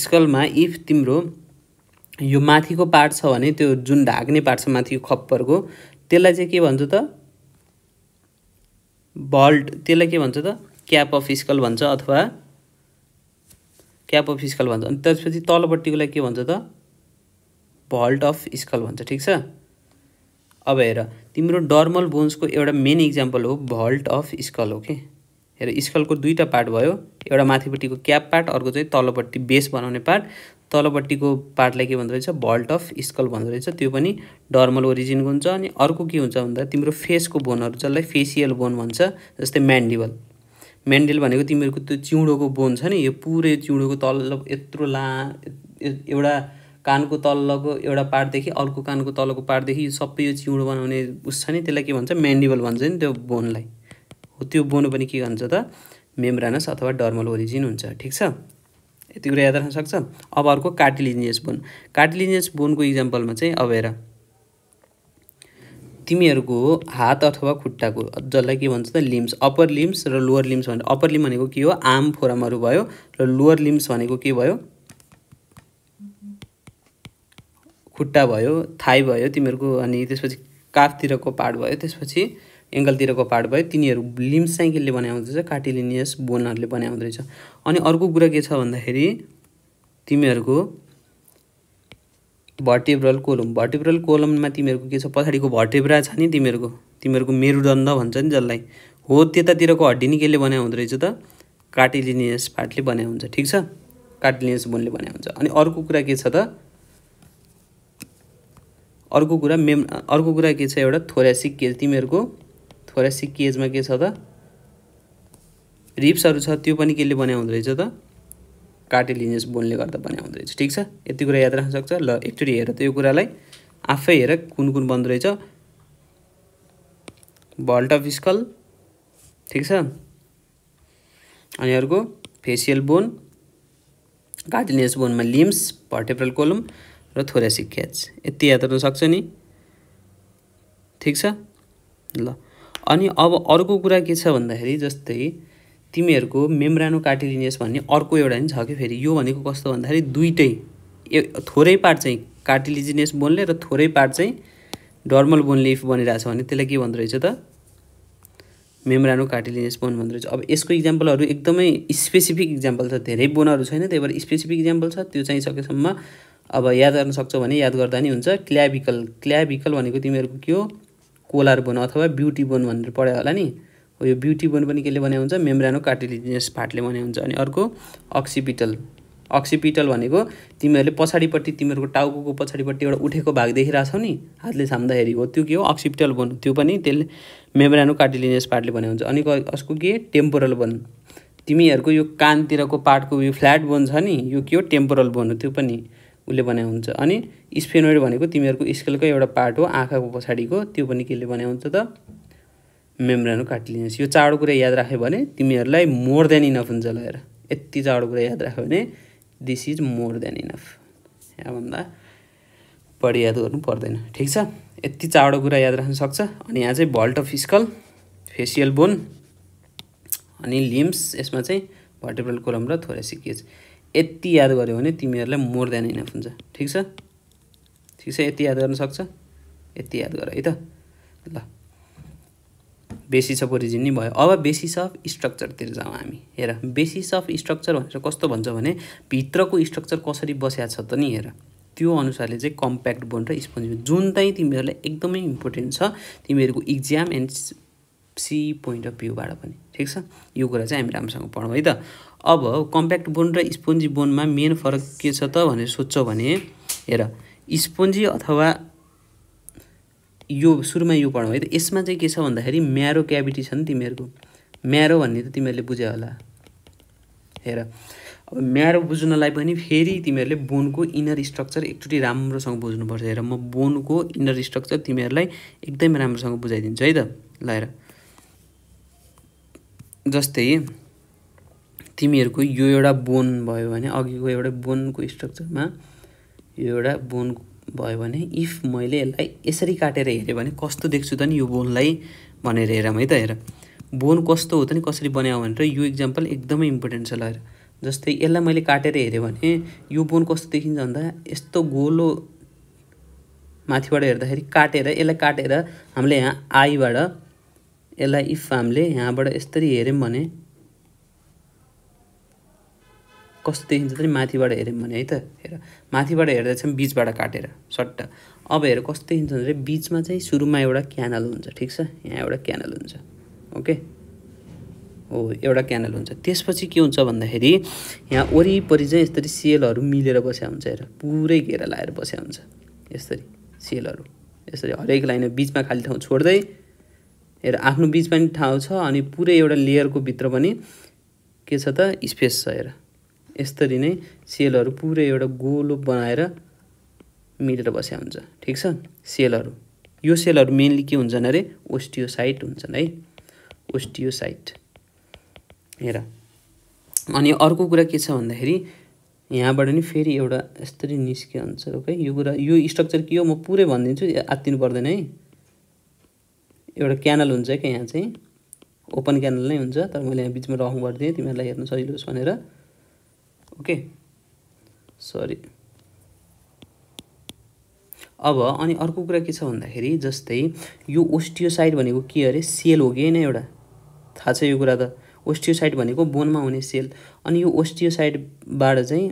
स्कलमा इफ तिम्रो यो माथिको पार्ट छ भने त्यो जुन ढाक्ने पार्ट छ माथिको खप्परको त्यसलाई चाहिँ के भन्छ त भल्ट त्यसलाई के भन्छ त क्याप अफ स्कल भन्छ अथवा क्याप अफ स्कल भन्छ अनि त्यसपछि तलपट्टिकोलाई के भन्छ त भल्ट अफ स्कल भन्छ ठिक छ अब हेर तिम्रो डर्मल बोन्सको एउटा मेन इक्जाम्पल हो भल्ट अफ स्कल हो कि हेर स्कलको दुईवटा पार्ट भयो एउटा माथिपट्टिको क्याप पार्ट अर्को चाहिँ तलपट्टि बेस बनाउने पार्ट तलपट्टिको पार्टलाई के भन्दो रहेछ भल्ट अफ स्कल भन्दो रहेछ त्यो पनि डर्मल ओरिजिनको हुन्छ अनि अर्को के हुन्छ भन्दा तिम्रो फेसको बोनहरू जसलाई फेसियल बोन भन्छ जस्तै म्यान्डिबल म्यान्डिल भनेको तिमीहरूको त्यो चिउँडोको बोन छ नि यो पुरै चिउँडोको तल यत्रो ला एउटा कानको तल्लोको एउटा पार्टदेखि अर्को कानको तलको पार्टदेखि सबै यो चिउँडो बनाउने उस छ नि त्यसलाई के भन्छ म्यान्डिबल भन्छ नि त्यो बोनलाई त्यो बोनो पनि के भन्छ त मेम्ब्रानस अथवा डर्मल ओरिजिन हुन्छ ठिक छ यति कुरा याद राख्न सक्छ अब अर्को कार्टिलिजियस बोन कार्टिलिजियस बोनको इक्जाम्पलमा चाहिँ अब हेर तिमीहरूको हात अथवा खुट्टाको जसलाई के भन्छ त लिम्स अप्पर लिम्स र लोवर लिम्स भने अप्पर लिम्स भनेको के हो आर्म फोरमहरू भयो र लोवर लिम्स भनेको के भयो खुट्टा भयो थाई भयो तिमीहरूको अनि त्यसपछि काफतिरको पार्ट भयो त्यसपछि एङ्गलतिरको पार्ट भयो तिनीहरू लिम्साइकिलले हुँदो रहेछ काटिलिनियस बोनहरूले हुँदो रहेछ अनि अर्को कुरा के छ भन्दाखेरि तिमीहरूको भर्टेब्रल कोलम भर्टेब्रल कोलममा तिमीहरूको के छ पछाडिको भर्टेब्रा छ नि तिमीहरूको तिमीहरूको मेरुदण्ड भन्छ नि जसलाई हो त्यतातिरको हड्डी नि केले हुँदो रहेछ त काटिलिनियस पार्टले बनाए हुन्छ ठिक छ काटिलिनियस बोनले बनाए हुन्छ अनि अर्को कुरा के छ त अर्को कुरा मेम अर्को कुरा के छ एउटा थोरेसिक केज तिमीहरूको थोरासिक केजमा के छ त रिप्सहरू छ त्यो पनि केले बनायो हुँदो रहेछ त कार्टेलिनियस बोनले गर्दा बनायो हुँदो रहेछ ठिक छ यति कुरा याद राख्न सक्छ ल एकचोटि हेर त यो कुरालाई आफै हेर कुन कुन बन्दो रहेछ भल्ट अफ स्कल ठिक छ अनि अर्को फेसियल बोन कार्टिनियस बोनमा लिम्स भर्टेब्रल कोलम र थोरेसिक क्याच यति याद सक्छ नि ठिक छ ल अनि अब अर्को कुरा के छ भन्दाखेरि जस्तै तिमीहरूको मेम्ब्रानो कार्टिलिनियस भन्ने अर्को एउटा नि छ कि फेरि यो भनेको कस्तो भन्दाखेरि दुइटै थोरै पार्ट चाहिँ कार्टिलिजिनियस बोनले र थोरै पार्ट चाहिँ डर्मल बोनले इफ बनिरहेछ भने त्यसलाई के भन्दो रहेछ त मेम्ब्रानो कार्टिलिनियस बोन भन्दो रहेछ अब यसको इक्जाम्पलहरू एकदमै स्पेसिफिक इक्जाम्पल छ धेरै बोनहरू छैन त्यही भएर स्पेसिफिक इक्जाम्पल छ त्यो चाहिँ सकेसम्म अब याद गर्न सक्छौ भने याद गर्दा नि हुन्छ क्ल्याभिकल क्ल्याभिकल भनेको तिमीहरूको के हो कोलार बोन अथवा ब्युटी बोन भनेर पढायो होला नि हो यो ब्युटी बोन पनि केले बनायो हुन्छ मेम्ब्रानो कार्टिलिजिनियस पार्टले बनायो हुन्छ अनि अर्को अक्सिपिटल अक्सिपिटल भनेको तिमीहरूले पछाडिपट्टि तिमीहरूको टाउको पछाडिपट्टि एउटा उठेको भाग देखिरहेछौ नि हातले छाम्दाखेरि हो त्यो के हो अक्सिपिटल बोन त्यो पनि त्यसले मेम्ब्रानो कार्टिलिनियस पार्टले बनायो हुन्छ अनि अर्को के टेम्पोरल बोन तिमीहरूको यो कानतिरको पार्टको यो फ्ल्याट बोन छ नि यो के हो टेम्पोरल बोन हो त्यो पनि उसले बनाएको हुन्छ अनि स्पेनोइड भनेको तिमीहरूको स्केलको एउटा पार्ट हो आँखाको पछाडिको त्यो पनि केले बनाएको हुन्छ त मेम्ब्रेनो काटिलिनेस यो चाडो कुरा याद राख्यो भने तिमीहरूलाई मोर देन इनफ हुन्छ ल यति चाडो कुरा याद राख्यो भने this is more than enough यहाँभन्दा बढी याद गर्नु पर्दैन ठिक छ यति चाडो कुरा याद राख्न सक्छ अनि यहाँ चाहिँ vault of skull facial bone अनि लिम्स यसमा चाहिँ भर्टेब्रल कोलम र थोरै केज यति याद गऱ्यो भने तिमीहरूलाई मोर देन इनफ हुन्छ ठिक छ ठिक छ यति याद गर्न सक्छ यति याद गर है त ल बेसिस अफ ओरिजिन नै भयो अब बेसिस अफ स्ट्रक्चरतिर जाउँ हामी हेर बेसिस अफ स्ट्रक्चर भनेर कस्तो भन्छ भने भित्रको स्ट्रक्चर कसरी बस्या छ त नि हेर त्यो अनुसारले चाहिँ कम्प्याक्ट बोन र स्पोन्ज जुन चाहिँ तिमीहरूलाई एकदमै इम्पोर्टेन्ट छ तिमीहरूको exam and see point of भ्यूबाट पनि ठिक छ यो कुरा चाहिँ हामी राम्रोसँग पढौँ है त अब कम्प्याक्ट बोन र स्पोन्जी बोनमा मेन फरक के छ त भनेर सोध्छौ भने हेर स्पोन्जी अथवा यो सुरुमा यो पढौँ है त यसमा चाहिँ के छ भन्दाखेरि म्यारो क्याभिटी छ नि तिमीहरूको म्यारो भन्ने त तिमीहरूले बुझ्यो होला हेर अब म्यारो बुझ्नलाई पनि फेरि तिमीहरूले बोनको इनर स्ट्रक्चर एकचोटि राम्रोसँग बुझ्नुपर्छ हेर म बोनको इनर स्ट्रक्चर तिमीहरूलाई एकदम राम्रोसँग बुझाइदिन्छु है त ल हेर जस्तै तिमीहरूको यो एउटा बोन भयो भने अघिको एउटा बोनको स्ट्रक्चरमा यो एउटा बोन भयो भने इफ मैले यसलाई यसरी काटेर हेरेँ भने कस्तो देख्छु त नि यो बोनलाई भनेर हेरौँ है त हेर बोन कस्तो हो त नि कसरी बनायो भनेर यो इक्जाम्पल एकदमै इम्पोर्टेन्ट छ ल हेर जस्तै यसलाई मैले काटेर हेऱ्यो भने यो बोन कस्तो देखिन्छ भन्दा यस्तो गोलो माथिबाट हेर्दाखेरि काटेर यसलाई काटेर हामीले यहाँ आईबाट यसलाई इफ हामीले यहाँबाट यसरी हेऱ्यौँ भने कस्तो देखिन्छ त नि माथिबाट हेऱ्यौँ भने है त हेर माथिबाट हेर्दा चाहिँ बिचबाट काटेर सट्ट अब हेर कस्तो देखिन्छ भने बिचमा चाहिँ सुरुमा एउटा क्यानल हुन्छ ठिक छ यहाँ एउटा क्यानल हुन्छ ओके हो एउटा क्यानल हुन्छ त्यसपछि के हुन्छ भन्दाखेरि यहाँ वरिपरि चाहिँ यसरी सेलहरू मिलेर बस्या हुन्छ हेर पुरै घेरा लाएर बस्या हुन्छ यसरी सेलहरू यसरी हरेक लाइन बिचमा खाली ठाउँ छोड्दै हेर आफ्नो बिचमा पनि ठाउँ छ अनि पुरै एउटा लेयरको भित्र पनि के छ त स्पेस छ हेर यसरी नै सेलहरू पुरै एउटा गोलो बनाएर मिलेर बस्या हुन्छ ठिक छ सेलहरू यो सेलहरू मेनली के हुन्छन् अरे ओस्टियोसाइट हुन्छन् है ओस्टियोसाइट हेर अनि अर्को कुरा के छ भन्दाखेरि यहाँबाट नि फेरि एउटा यस्तरी निस्के हुन्छ ओके यो कुरा यो स्ट्रक्चर के हो म पुरै भनिदिन्छु आत्तिनु पर्दैन है एउटा क्यानल हुन्छ क्या यहाँ चाहिँ ओपन क्यानल नै हुन्छ तर मैले यहाँ बिचमा रङ गरिदिएँ तिमीहरूलाई हेर्नु सजिलो होस् भनेर ओके सरी अब अनि अर्को कुरा के छ भन्दाखेरि जस्तै यो ओस्टियोसाइट भनेको के अरे सेल हो कि होइन एउटा थाहा छ यो कुरा त ओस्टियोसाइट भनेको बोनमा हुने सेल अनि यो ओस्टियोसाइटबाट चाहिँ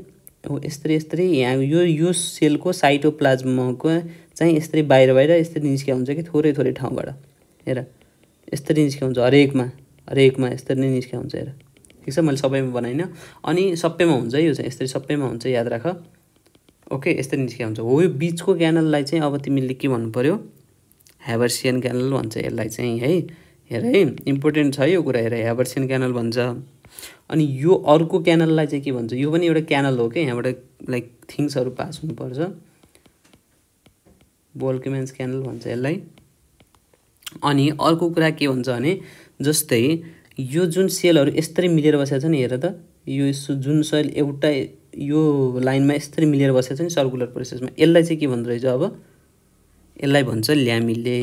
हो यस्तै यस्तै यहाँ यो यो सेलको साइटोप्लाज्मको चाहिँ यस्तै बाहिर बाहिर यस्तरी निस्किया हुन्छ कि थोरै थोरै ठाउँबाट हेर यस्तरी निस्किया हुन्छ हरेकमा हरेकमा यस्तरी नै निस्किया हुन्छ हेर ठिक छ मैले सबैमा बनाइनँ अनि सबैमा हुन्छ यो चाहिँ यसरी सबैमा हुन्छ याद राख ओके यस्तरी निस्किया हुन्छ हो यो बिचको क्यानललाई चाहिँ अब तिमीले के भन्नु पऱ्यो ह्याभर्सियन क्यानल भन्छ यसलाई चाहिँ है हेर है इम्पोर्टेन्ट छ यो कुरा हेर ह्याभर्सियन क्यानल भन्छ अनि यो अर्को क्यानललाई चाहिँ के भन्छ यो पनि एउटा क्यानल हो क्या यहाँबाट लाइक थिङ्सहरू पास हुनुपर्छ बोल्केमेन्स क्यानल भन्छ यसलाई अनि अर्को कुरा के भन्छ भने जस्तै यो जुन सेलहरू यस्तरी मिलेर बसेको छ नि हेर त यो जुन सेल एउटा यो लाइनमा यसरी मिलेर बसेको छ नि सर्कुलर प्रोसेसमा यसलाई चाहिँ के भन्दो अब यसलाई भन्छ ल्यामिले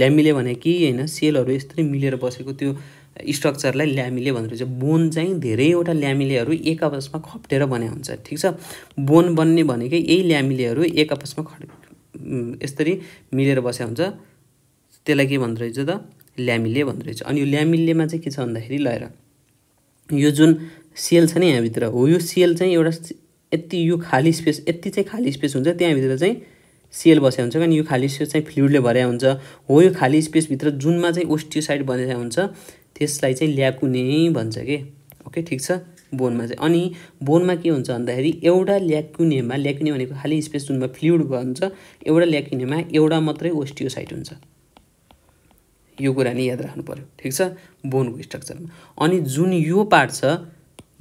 ल्यामिले भने कि होइन सेलहरू यस्तरी मिलेर बसेको त्यो स्ट्रक्चरलाई ल्यामिले भन्दो बोन चाहिँ धेरैवटा ल्यामिलेहरू एक आपसमा खप्टेर बने हुन्छ ठिक छ बोन बन्ने भनेकै यही ल्यामिलेहरू एक आपसमा खट यस्तरी मिलेर बसेको हुन्छ त्यसलाई के भन्दो त ल्यामिले भन्दो रहेछ अनि यो ल्यामिलेमा चाहिँ के छ भन्दाखेरि लगाएर यो जुन सेल छ नि यहाँभित्र हो यो सेल चाहिँ एउटा यति यो खाली स्पेस यति चाहिँ खाली स्पेस हुन्छ त्यहाँभित्र चाहिँ सेल बसेको हुन्छ किनभने यो खाली स्पेस चाहिँ फ्लुइडले भरिया हुन्छ हो यो खाली स्पेसभित्र जुनमा चाहिँ ओस्टियोसाइड बनिरहेको हुन्छ त्यसलाई चाहिँ ल्याकुने भन्छ कि ओके ठिक छ बोनमा चाहिँ अनि बोनमा के हुन्छ भन्दाखेरि एउटा ल्याकुनेमा ल्याकुने भनेको खाली स्पेस जुनमा फ्लुइड हुन्छ एउटा ल्याकुनेमा एउटा मात्रै ओस्टियोसाइट हुन्छ यो कुरा नै याद राख्नु पऱ्यो ठिक छ बोनको स्ट्रक्चरमा अनि जुन यो पार्ट छ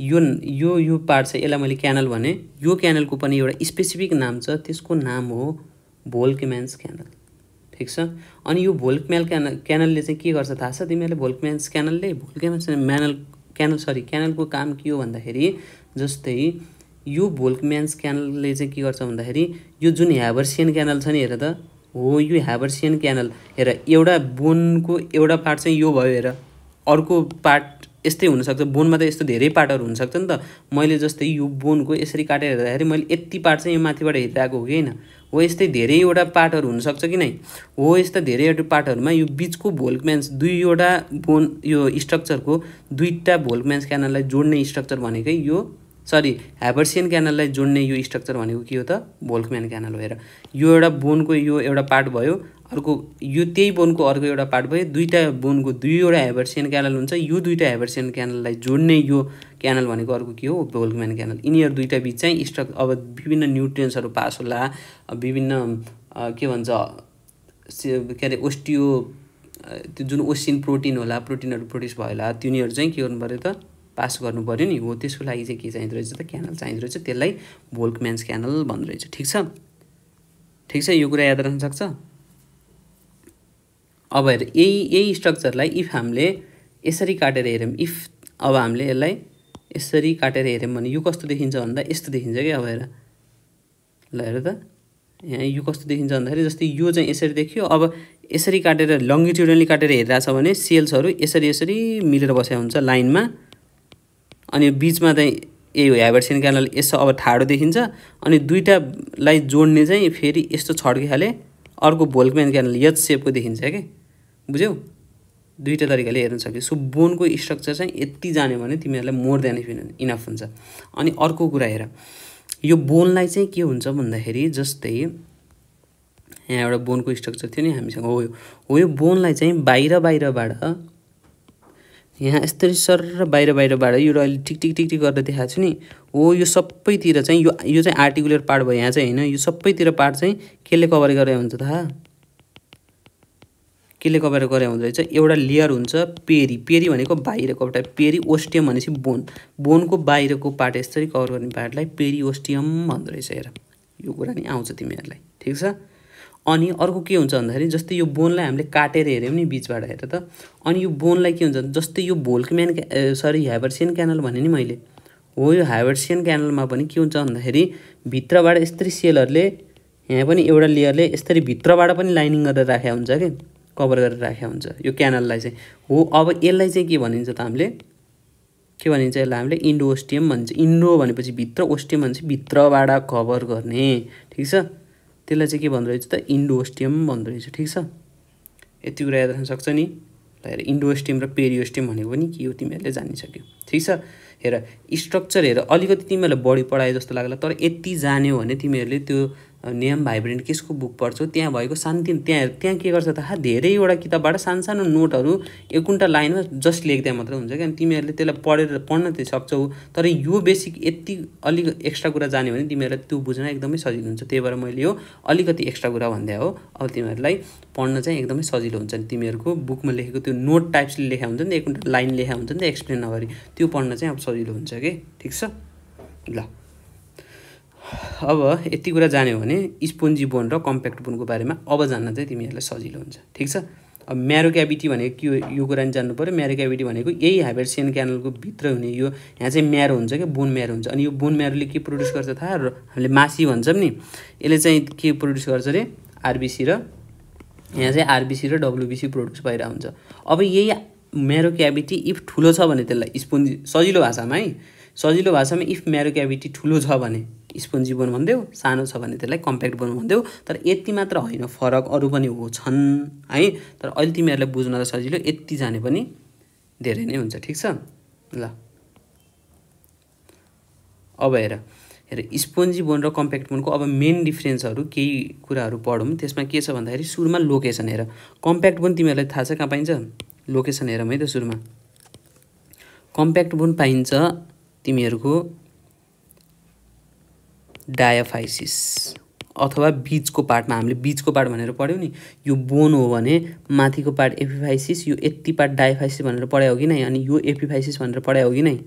यो यो यो पार्ट छ यसलाई मैले क्यानल भने यो क्यानलको पनि एउटा स्पेसिफिक नाम छ त्यसको नाम हो भोल्कम्यान्स क्यानल ठिक छ अनि यो भोल्कम्याल क्यानल क्यानलले चाहिँ के गर्छ थाहा छ तिमीहरूले भोल्कम्यान्स क्यानलले भोल्कम्यान्स म्यानल क्यानल सरी क्यानलको काम के हो भन्दाखेरि जस्तै यो भोल्कम्यान्स क्यानलले चाहिँ के गर्छ भन्दाखेरि यो जुन ह्याभर्सियन क्यानल छ नि हेर त हो यो ह्याबर्सियन क्यानल हेर एउटा बोनको एउटा पार्ट चाहिँ यो भयो हेर अर्को पार्ट यस्तै हुनसक्छ बोनमा त यस्तो धेरै पार्टहरू हुनसक्छ नि त मैले जस्तै यो बोनको यसरी काटेर हेर्दाखेरि मैले यति पार्ट चाहिँ यो माथिबाट हेरिरहेको हो कि होइन हो यस्तै धेरैवटा पार्टहरू हुनसक्छ कि नै हो यस्ता धेरैवटा पार्टहरूमा यो बिचको भोल्कम्यान्स दुईवटा बोन यो स्ट्रक्चरको दुईवटा भोल्कम्यान्स क्यानललाई जोड्ने स्ट्रक्चर भनेकै यो सरी ह्याबर्सियन क्यानललाई जोड्ने यो स्ट्रक्चर भनेको के हो त भोल्कम्यान क्यानल भएर यो एउटा बोनको यो एउटा पार्ट भयो अर्को यो त्यही बोनको अर्को एउटा पार्ट भयो दुईवटा बोनको दुईवटा ह्याबर्सियन क्यानल हुन्छ यो दुईवटा ह्याबर्सियन क्यानललाई जोड्ने यो क्यानल भनेको अर्को के हो भोल्कम्यान क्यानल यिनीहरू दुईवटा बिच चाहिँ स्ट्रक अब विभिन्न न्युट्रियन्सहरू पास होला विभिन्न के भन्छ के अरे ओस्टियो त्यो जुन ओसिन प्रोटिन होला प्रोटिनहरू प्रोड्युस भयो होला तिनीहरू चाहिँ के गर्नु पऱ्यो त पास गर्नु पऱ्यो नि हो त्यसको लागि चाहिँ के चाहिँ रहेछ त क्यानल चाहिँ रहेछ त्यसलाई भोल्कम्यान्स क्यानल भन्दो रहेछ ठिक छ ठिक छ यो कुरा याद राख्न सक्छ अब हेर यही यही स्ट्रक्चरलाई इफ हामीले यसरी काटेर हेऱ्यौँ इफ अब हामीले यसलाई यसरी काटेर हेऱ्यौँ भने यो कस्तो देखिन्छ भन्दा यस्तो देखिन्छ क्या अब हेर ल हेर त यहाँ यो कस्तो देखिन्छ भन्दाखेरि जस्तै यो चाहिँ यसरी देखियो अब यसरी काटेर लङ्गिट्युडनली काटेर छ भने सेल्सहरू यसरी यसरी मिलेर बसेको हुन्छ लाइनमा अनि बिचमा चाहिँ ए हो ह्याबेट सेन क्यानल यसो अब ठाडो देखिन्छ अनि दुइटालाई जोड्ने चाहिँ फेरि यस्तो छड्के खाले अर्को भोल्कम्यान क्यानल यच सेपको देखिन्छ कि बुझ्यौ दुइटा तरिकाले हेर्न सक्यो सो बोनको स्ट्रक्चर चाहिँ यति जान्यो भने तिमीहरूलाई मोर देन इनफ हुन्छ अनि अर्को कुरा हेर यो बोनलाई चाहिँ के हुन्छ भन्दाखेरि जस्तै यहाँ एउटा बोनको स्ट्रक्चर थियो नि हामीसँग हो यो बोनलाई चाहिँ बाहिर बाहिरबाट यहाँ यस्तरी सर र बाहिर बाहिरबाट यो अहिले टिक टिक टिक टिक गरेर देखाएको छु नि हो यो सबैतिर चाहिँ यो यो चाहिँ आर्टिकुलर पार्ट भयो यहाँ चाहिँ होइन यो सबैतिर पार्ट चाहिँ केले कभर गरे हुन्छ थाहा केले कभर गरे हुँदो रहेछ एउटा लेयर हुन्छ पेरी पेरी भनेको बाहिरको एउटा पेरी ओस्टियम भनेपछि बोन बोनको बाहिरको पार्ट यसरी कभर गर्ने पार्टलाई पेरी ओस्टियम भन्दो रहेछ हेर यो कुरा नि आउँछ तिमीहरूलाई ठिक छ अनि अर्को के हुन्छ भन्दाखेरि जस्तै यो बोनलाई हामीले काटेर हेऱ्यौँ नि बिचबाट हेरेर त अनि यो बोनलाई के हुन्छ जस्तै यो भोल्कम्यान सरी हाइबर्सियन क्यानल भने नि मैले हो यो हाइबर्सियन क्यानलमा पनि के हुन्छ भन्दाखेरि भित्रबाट यस्तरी सेलहरूले यहाँ पनि एउटा लेयरले यसरी भित्रबाट पनि लाइनिङ गरेर राखेको हुन्छ कि कभर गरेर राखेको हुन्छ यो क्यानललाई चाहिँ हो अब यसलाई चाहिँ के भनिन्छ त हामीले के भनिन्छ यसलाई हामीले इन्डो ओस्टियम भन्छ इन्डो भनेपछि भित्र ओस्टियम भनेपछि भित्रबाट कभर गर्ने ठिक छ त्यसलाई चाहिँ के भन्दो रहेछ त इन्डोस्टियम भन्दो रहेछ ठिक छ यति कुरा याद राख्न सक्छ नि ल हेर इन्डोस्टियम र पेरियोस्टियम भनेको पनि के हो तिमीहरूले जानिसक्यो ठिक छ हेर स्ट्रक्चर हेर अलिकति तिमीहरूलाई बढी पढायो जस्तो लाग्ला तर यति जान्यो भने तिमीहरूले त्यो नियम भाइब्रेन्ट केसको बुक पढ्छौ त्यहाँ भएको शान्ति त्यहाँ त्यहाँ के गर्छ थाहा धेरैवटा किताबबाट सानो सानो नोटहरू एकुन्टा लाइनमा जस्ट लेख्दा मात्रै हुन्छ क्या तिमीहरूले त्यसलाई पढेर पढ्न त सक्छौ तर यो बेसिक यति अलिक एक्स्ट्रा कुरा जान्यो भने तिमीहरूलाई त्यो बुझ्न एकदमै सजिलो हुन्छ त्यही भएर मैले यो अलिकति एक्स्ट्रा कुरा भन्दै हो अब तिमीहरूलाई पढ्न चाहिँ एकदमै सजिलो हुन्छ नि तिमीहरूको बुकमा लेखेको त्यो नोट टाइप्सले लेखा हुन्छ नि त एकुन्टा लाइन लेखा हुन्छ नि त एक्सप्लेन नगरी त्यो पढ्न चाहिँ अब सजिलो हुन्छ कि ठिक छ ल अब यति कुरा जान्यो भने स्पोन्जी बोन र कम्प्याक्ट बोनको बारेमा अब जान्न चाहिँ तिमीहरूलाई सजिलो हुन्छ ठिक छ अब म्यारो क्याभिटी भनेको के हो यो कुरा नि जान्नु पऱ्यो म्यारो क्याभिटी भनेको यही सेन क्यानलको भित्र हुने यो यहाँ चाहिँ म्यारो हुन्छ क्या बोन म्यारो हुन्छ अनि यो बोन म्यारोले के प्रड्युस गर्छ थाहा र हामीले मासी भन्छौँ नि यसले चाहिँ के प्रड्युस गर्छ अरे आरबिसी र यहाँ चाहिँ आरबिसी र डब्लुबिसी प्रड्युस भइरहेको हुन्छ अब यही म्यारो क्याभिटी इफ ठुलो छ भने त्यसलाई स्पोन्जी सजिलो भाषामा है सजिलो भाषामा इफ म्यारो क्याभिटी ठुलो छ भने स्पोन्जी बनाउनु भनिदेऊ सानो छ भने त्यसलाई कम्प्याक्ट बनाउनु भनिदेऊ तर यति मात्र होइन फरक अरू पनि हो छन् है तर अहिले तिमीहरूलाई बुझ्न त सजिलो यति जाने पनि धेरै नै हुन्छ ठिक छ ल अब हेर हेर स्पोन्जी बोन र कम्प्याक्ट बोनको अब मेन डिफ्रेन्सहरू केही कुराहरू पढौँ त्यसमा के छ भन्दाखेरि सुरुमा लोकेसन हेर कम्प्याक्ट बोन तिमीहरूलाई थाहा छ कहाँ पाइन्छ लोकेसन हेरौँ है त सुरुमा कम्प्याक्ट बोन पाइन्छ तिमीहरूको डायफाइसिस अथवा बिचको पार्टमा हामीले बिचको पार्ट भनेर पढ्यौँ नि यो बोन हो भने माथिको पार्ट एपिफाइसिस यो यति पार्ट डायफाइसिस भनेर पढायो कि नै अनि यो एपिफाइसिस भनेर पढायो कि नै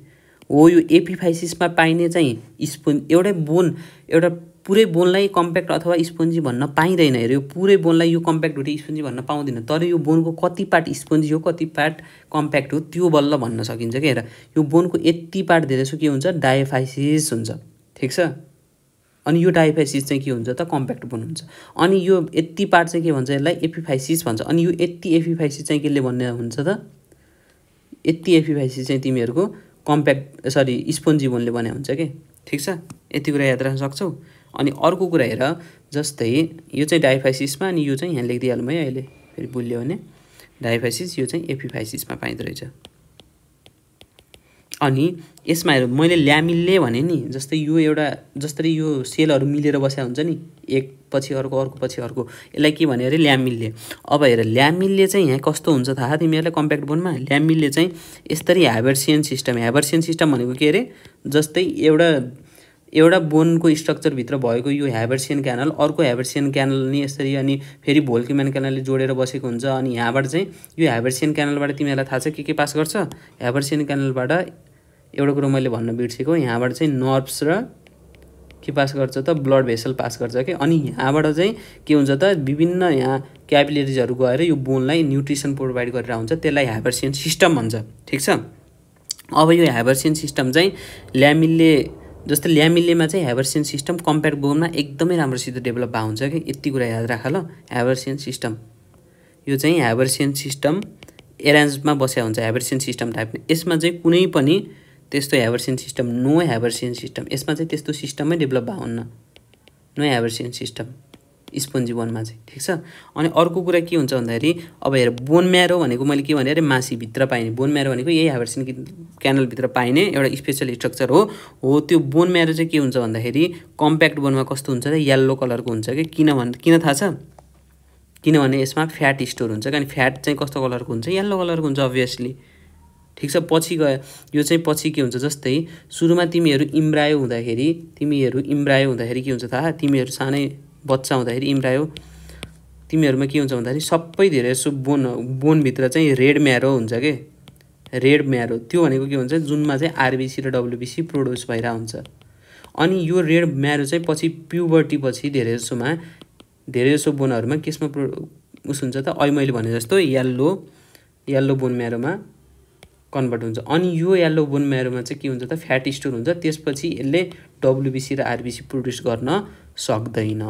हो यो एपिफाइसिसमा पाइने चाहिँ स्पोन एउटै बोन एउटा पुरै बोनलाई कम्प्याक्ट अथवा स्पोन्जी भन्न पाइँदैन हेर यो पुरै बोनलाई यो कम्प्याक्ट हुँदै स्पोन्जी भन्न पाउँदैन तर यो बोनको कति पार्ट स्पोन्जी हो कति पार्ट कम्प्याक्ट हो त्यो बल्ल भन्न सकिन्छ क्या हेर यो बोनको यति पार्ट धेरै के हुन्छ डायफाइसिस हुन्छ ठिक छ अनि यो डायफाइसिस चाहिँ के हुन्छ त कम्प्याक्ट बोन हुन्छ अनि यो यति पार्ट चाहिँ के भन्छ यसलाई एफिफाइसिस भन्छ अनि यो यति एफिफाइसिस चाहिँ केले भन्ने हुन्छ त यति एफिफाइसिस चाहिँ तिमीहरूको कम्प्याक्ट सरी स्पोन्जी बोनले बनाए हुन्छ कि ठिक छ यति कुरा याद राख्न सक्छौ अनि अर्को कुरा हेर जस्तै यो चाहिँ डायफाइसिसमा अनि यो चाहिँ यहाँ लेखिदिइहालौँ है अहिले फेरि भुल्यो भने डायफाइसिस यो चाहिँ एफिफाइसिसमा पाइँदो रहेछ अनि यसमा हेर मैले ल्यामिलले भने नि जस्तै यो एउटा जस्तै यो सेलहरू मिलेर बस्या हुन्छ नि एक पछि अर्को अर्को पछि अर्को यसलाई के भने अरे ल्यामिलले अब हेर ल्यामिलले चाहिँ यहाँ कस्तो हुन्छ थाहा तिमीहरूलाई कम्प्याक्ट बोनमा ल्यामिलले चाहिँ यसरी ह्याबर्सियन सिस्टम ह्याबर्सियन सिस्टम भनेको के अरे जस्तै एउटा एउटा बोनको स्ट्रक्चरभित्र भएको यो ह्याबर्सियन क्यानल अर्को ह्याबर्सियन क्यानल नि यसरी अनि फेरि भोल्किम्यान क्यानलले जोडेर बसेको हुन्छ अनि यहाँबाट चाहिँ यो ह्याबर्सियन क्यानलबाट तिमीहरूलाई थाहा छ के के पास गर्छ ह्याबर्सियन क्यानलबाट एउटा कुरो मैले भन्न बिर्सेको यहाँबाट चाहिँ नर्भ्स र के पास गर्छ त ब्लड भेसल पास गर्छ कि अनि यहाँबाट चाहिँ के हुन्छ त विभिन्न यहाँ क्यापिलेरिजहरू गएर यो बोनलाई न्युट्रिसन प्रोभाइड गरेर हुन्छ त्यसलाई हाइबर्सियन सिस्टम भन्छ ठिक छ अब यो हाइबर्सियन सिस्टम चाहिँ ल्यामिलले जस्तै ल्यामिलेमा चाहिँ हाइबर्सियन सिस्टम कम्पेयर बोनमा एकदमै राम्रोसित डेभलप भएको हुन्छ कि यति कुरा याद राख ल हाइबर्सियन सिस्टम यो चाहिँ हाइबर्सियन सिस्टम एरेन्जमा बसेको हुन्छ हाइबर्सियन सिस्टम टाइप यसमा चाहिँ कुनै पनि त्यस्तो Haversian system no Haversian system यसमा चाहिँ त्यस्तो सिस्टमै डेभलप भएको हुन्न नो ह्याभर्सियन सिस्टम स्पोन्जी बोनमा चाहिँ ठिक छ अनि अर्को कुरा के हुन्छ भन्दाखेरि अब हेर बोन म्यारो भनेको मैले के भने अरे मासीभित्र पाइने बोन म्यारो भनेको यही हाभर्सिन क्यानलभित्र पाइने एउटा स्पेसल स्ट्रक्चर हो हो त्यो बोन म्यारो चाहिँ के हुन्छ भन्दाखेरि कम्प्याक्ट बोनमा कस्तो हुन्छ र यल्लो कलरको हुन्छ कि किनभने किन थाहा छ किनभने यसमा फ्याट स्टोर हुन्छ किनभने फ्याट चाहिँ कस्तो कलरको हुन्छ यल्लो कलरको हुन्छ अभियसली ठिक छ पछि गयो यो चाहिँ पछि के हुन्छ जस्तै सुरुमा तिमीहरू इम्रायो हुँदाखेरि तिमीहरू इम्रायो हुँदाखेरि के हुन्छ थाहा तिमीहरू सानै बच्चा हुँदाखेरि इम्रायो तिमीहरूमा के हुन्छ भन्दाखेरि सबै धेरै यसो बोन बोनभित्र चाहिँ रेड म्यारो हुन्छ के रेड म्यारो त्यो भनेको के हुन्छ जुनमा चाहिँ आरबिसी र डब्लुबिसी प्रोड्युस भइरहेको हुन्छ अनि यो रेड म्यारो चाहिँ पछि प्युबर्टी पछि धेरै जसोमा धेरै जसो बोनहरूमा केसमा प्रो उस हुन्छ त अहिले मैले भने जस्तो यल्लो यल्लो बोन म्यारोमा कन्भर्ट हुन्छ अनि यो यल्लो बोन म्यारोमा चाहिँ के हुन्छ त फ्याट स्टोर हुन्छ त्यसपछि यसले डब्लुबिसी र आरबिसी प्रड्युस गर्न सक्दैन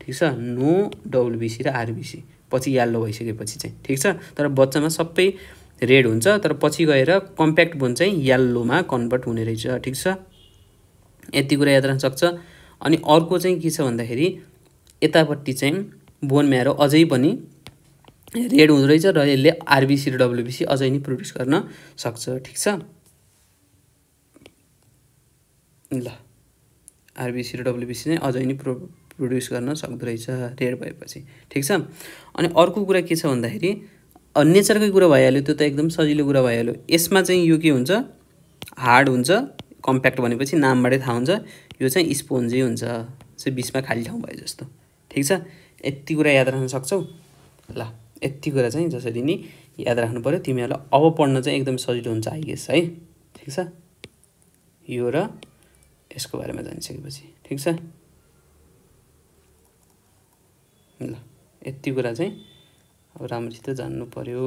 ठिक छ नो डब्लुबिसी र आरबिसी पछि यल्लो भइसकेपछि चाहिँ ठिक छ तर बच्चामा सबै रेड हुन्छ तर पछि गएर कम्प्याक्ट बोन चाहिँ यल्लोमा कन्भर्ट हुने रहेछ ठिक छ यति कुरा याद राख्न सक्छ अनि अर्को चाहिँ के छ भन्दाखेरि यतापट्टि चाहिँ बोन म्यारो अझै पनि रेड हुँदो रहेछ र यसले आरबिसी र डब्लुबिसी अझै नै प्रड्युस गर्न सक्छ ठिक छ ल आरबिसी र डब्लुबिसी नै अझै नै प्रो प्रड्युस गर्न सक्दो रहेछ रेड भएपछि ठिक छ अनि अर्को कुरा के छ भन्दाखेरि नेचरकै कुरा भइहाल्यो त्यो त एकदम सजिलो कुरा भइहाल्यो यसमा चाहिँ यो के हुन्छ हार्ड हुन्छ कम्प्याक्ट भनेपछि नामबाटै थाहा हुन्छ यो चाहिँ स्पोन्जी हुन्छ चाहिँ बिचमा खाली ठाउँ भए जस्तो ठिक छ यति कुरा याद राख्न सक्छौ ल यति कुरा चाहिँ जसरी नि याद राख्नु पऱ्यो तिमीहरूलाई अब पढ्न चाहिँ एकदम सजिलो हुन्छ आइएस है ठिक छ यो र यसको बारेमा जानिसकेपछि ठिक छ ल यति कुरा चाहिँ अब राम्रोसित जान्नु पऱ्यो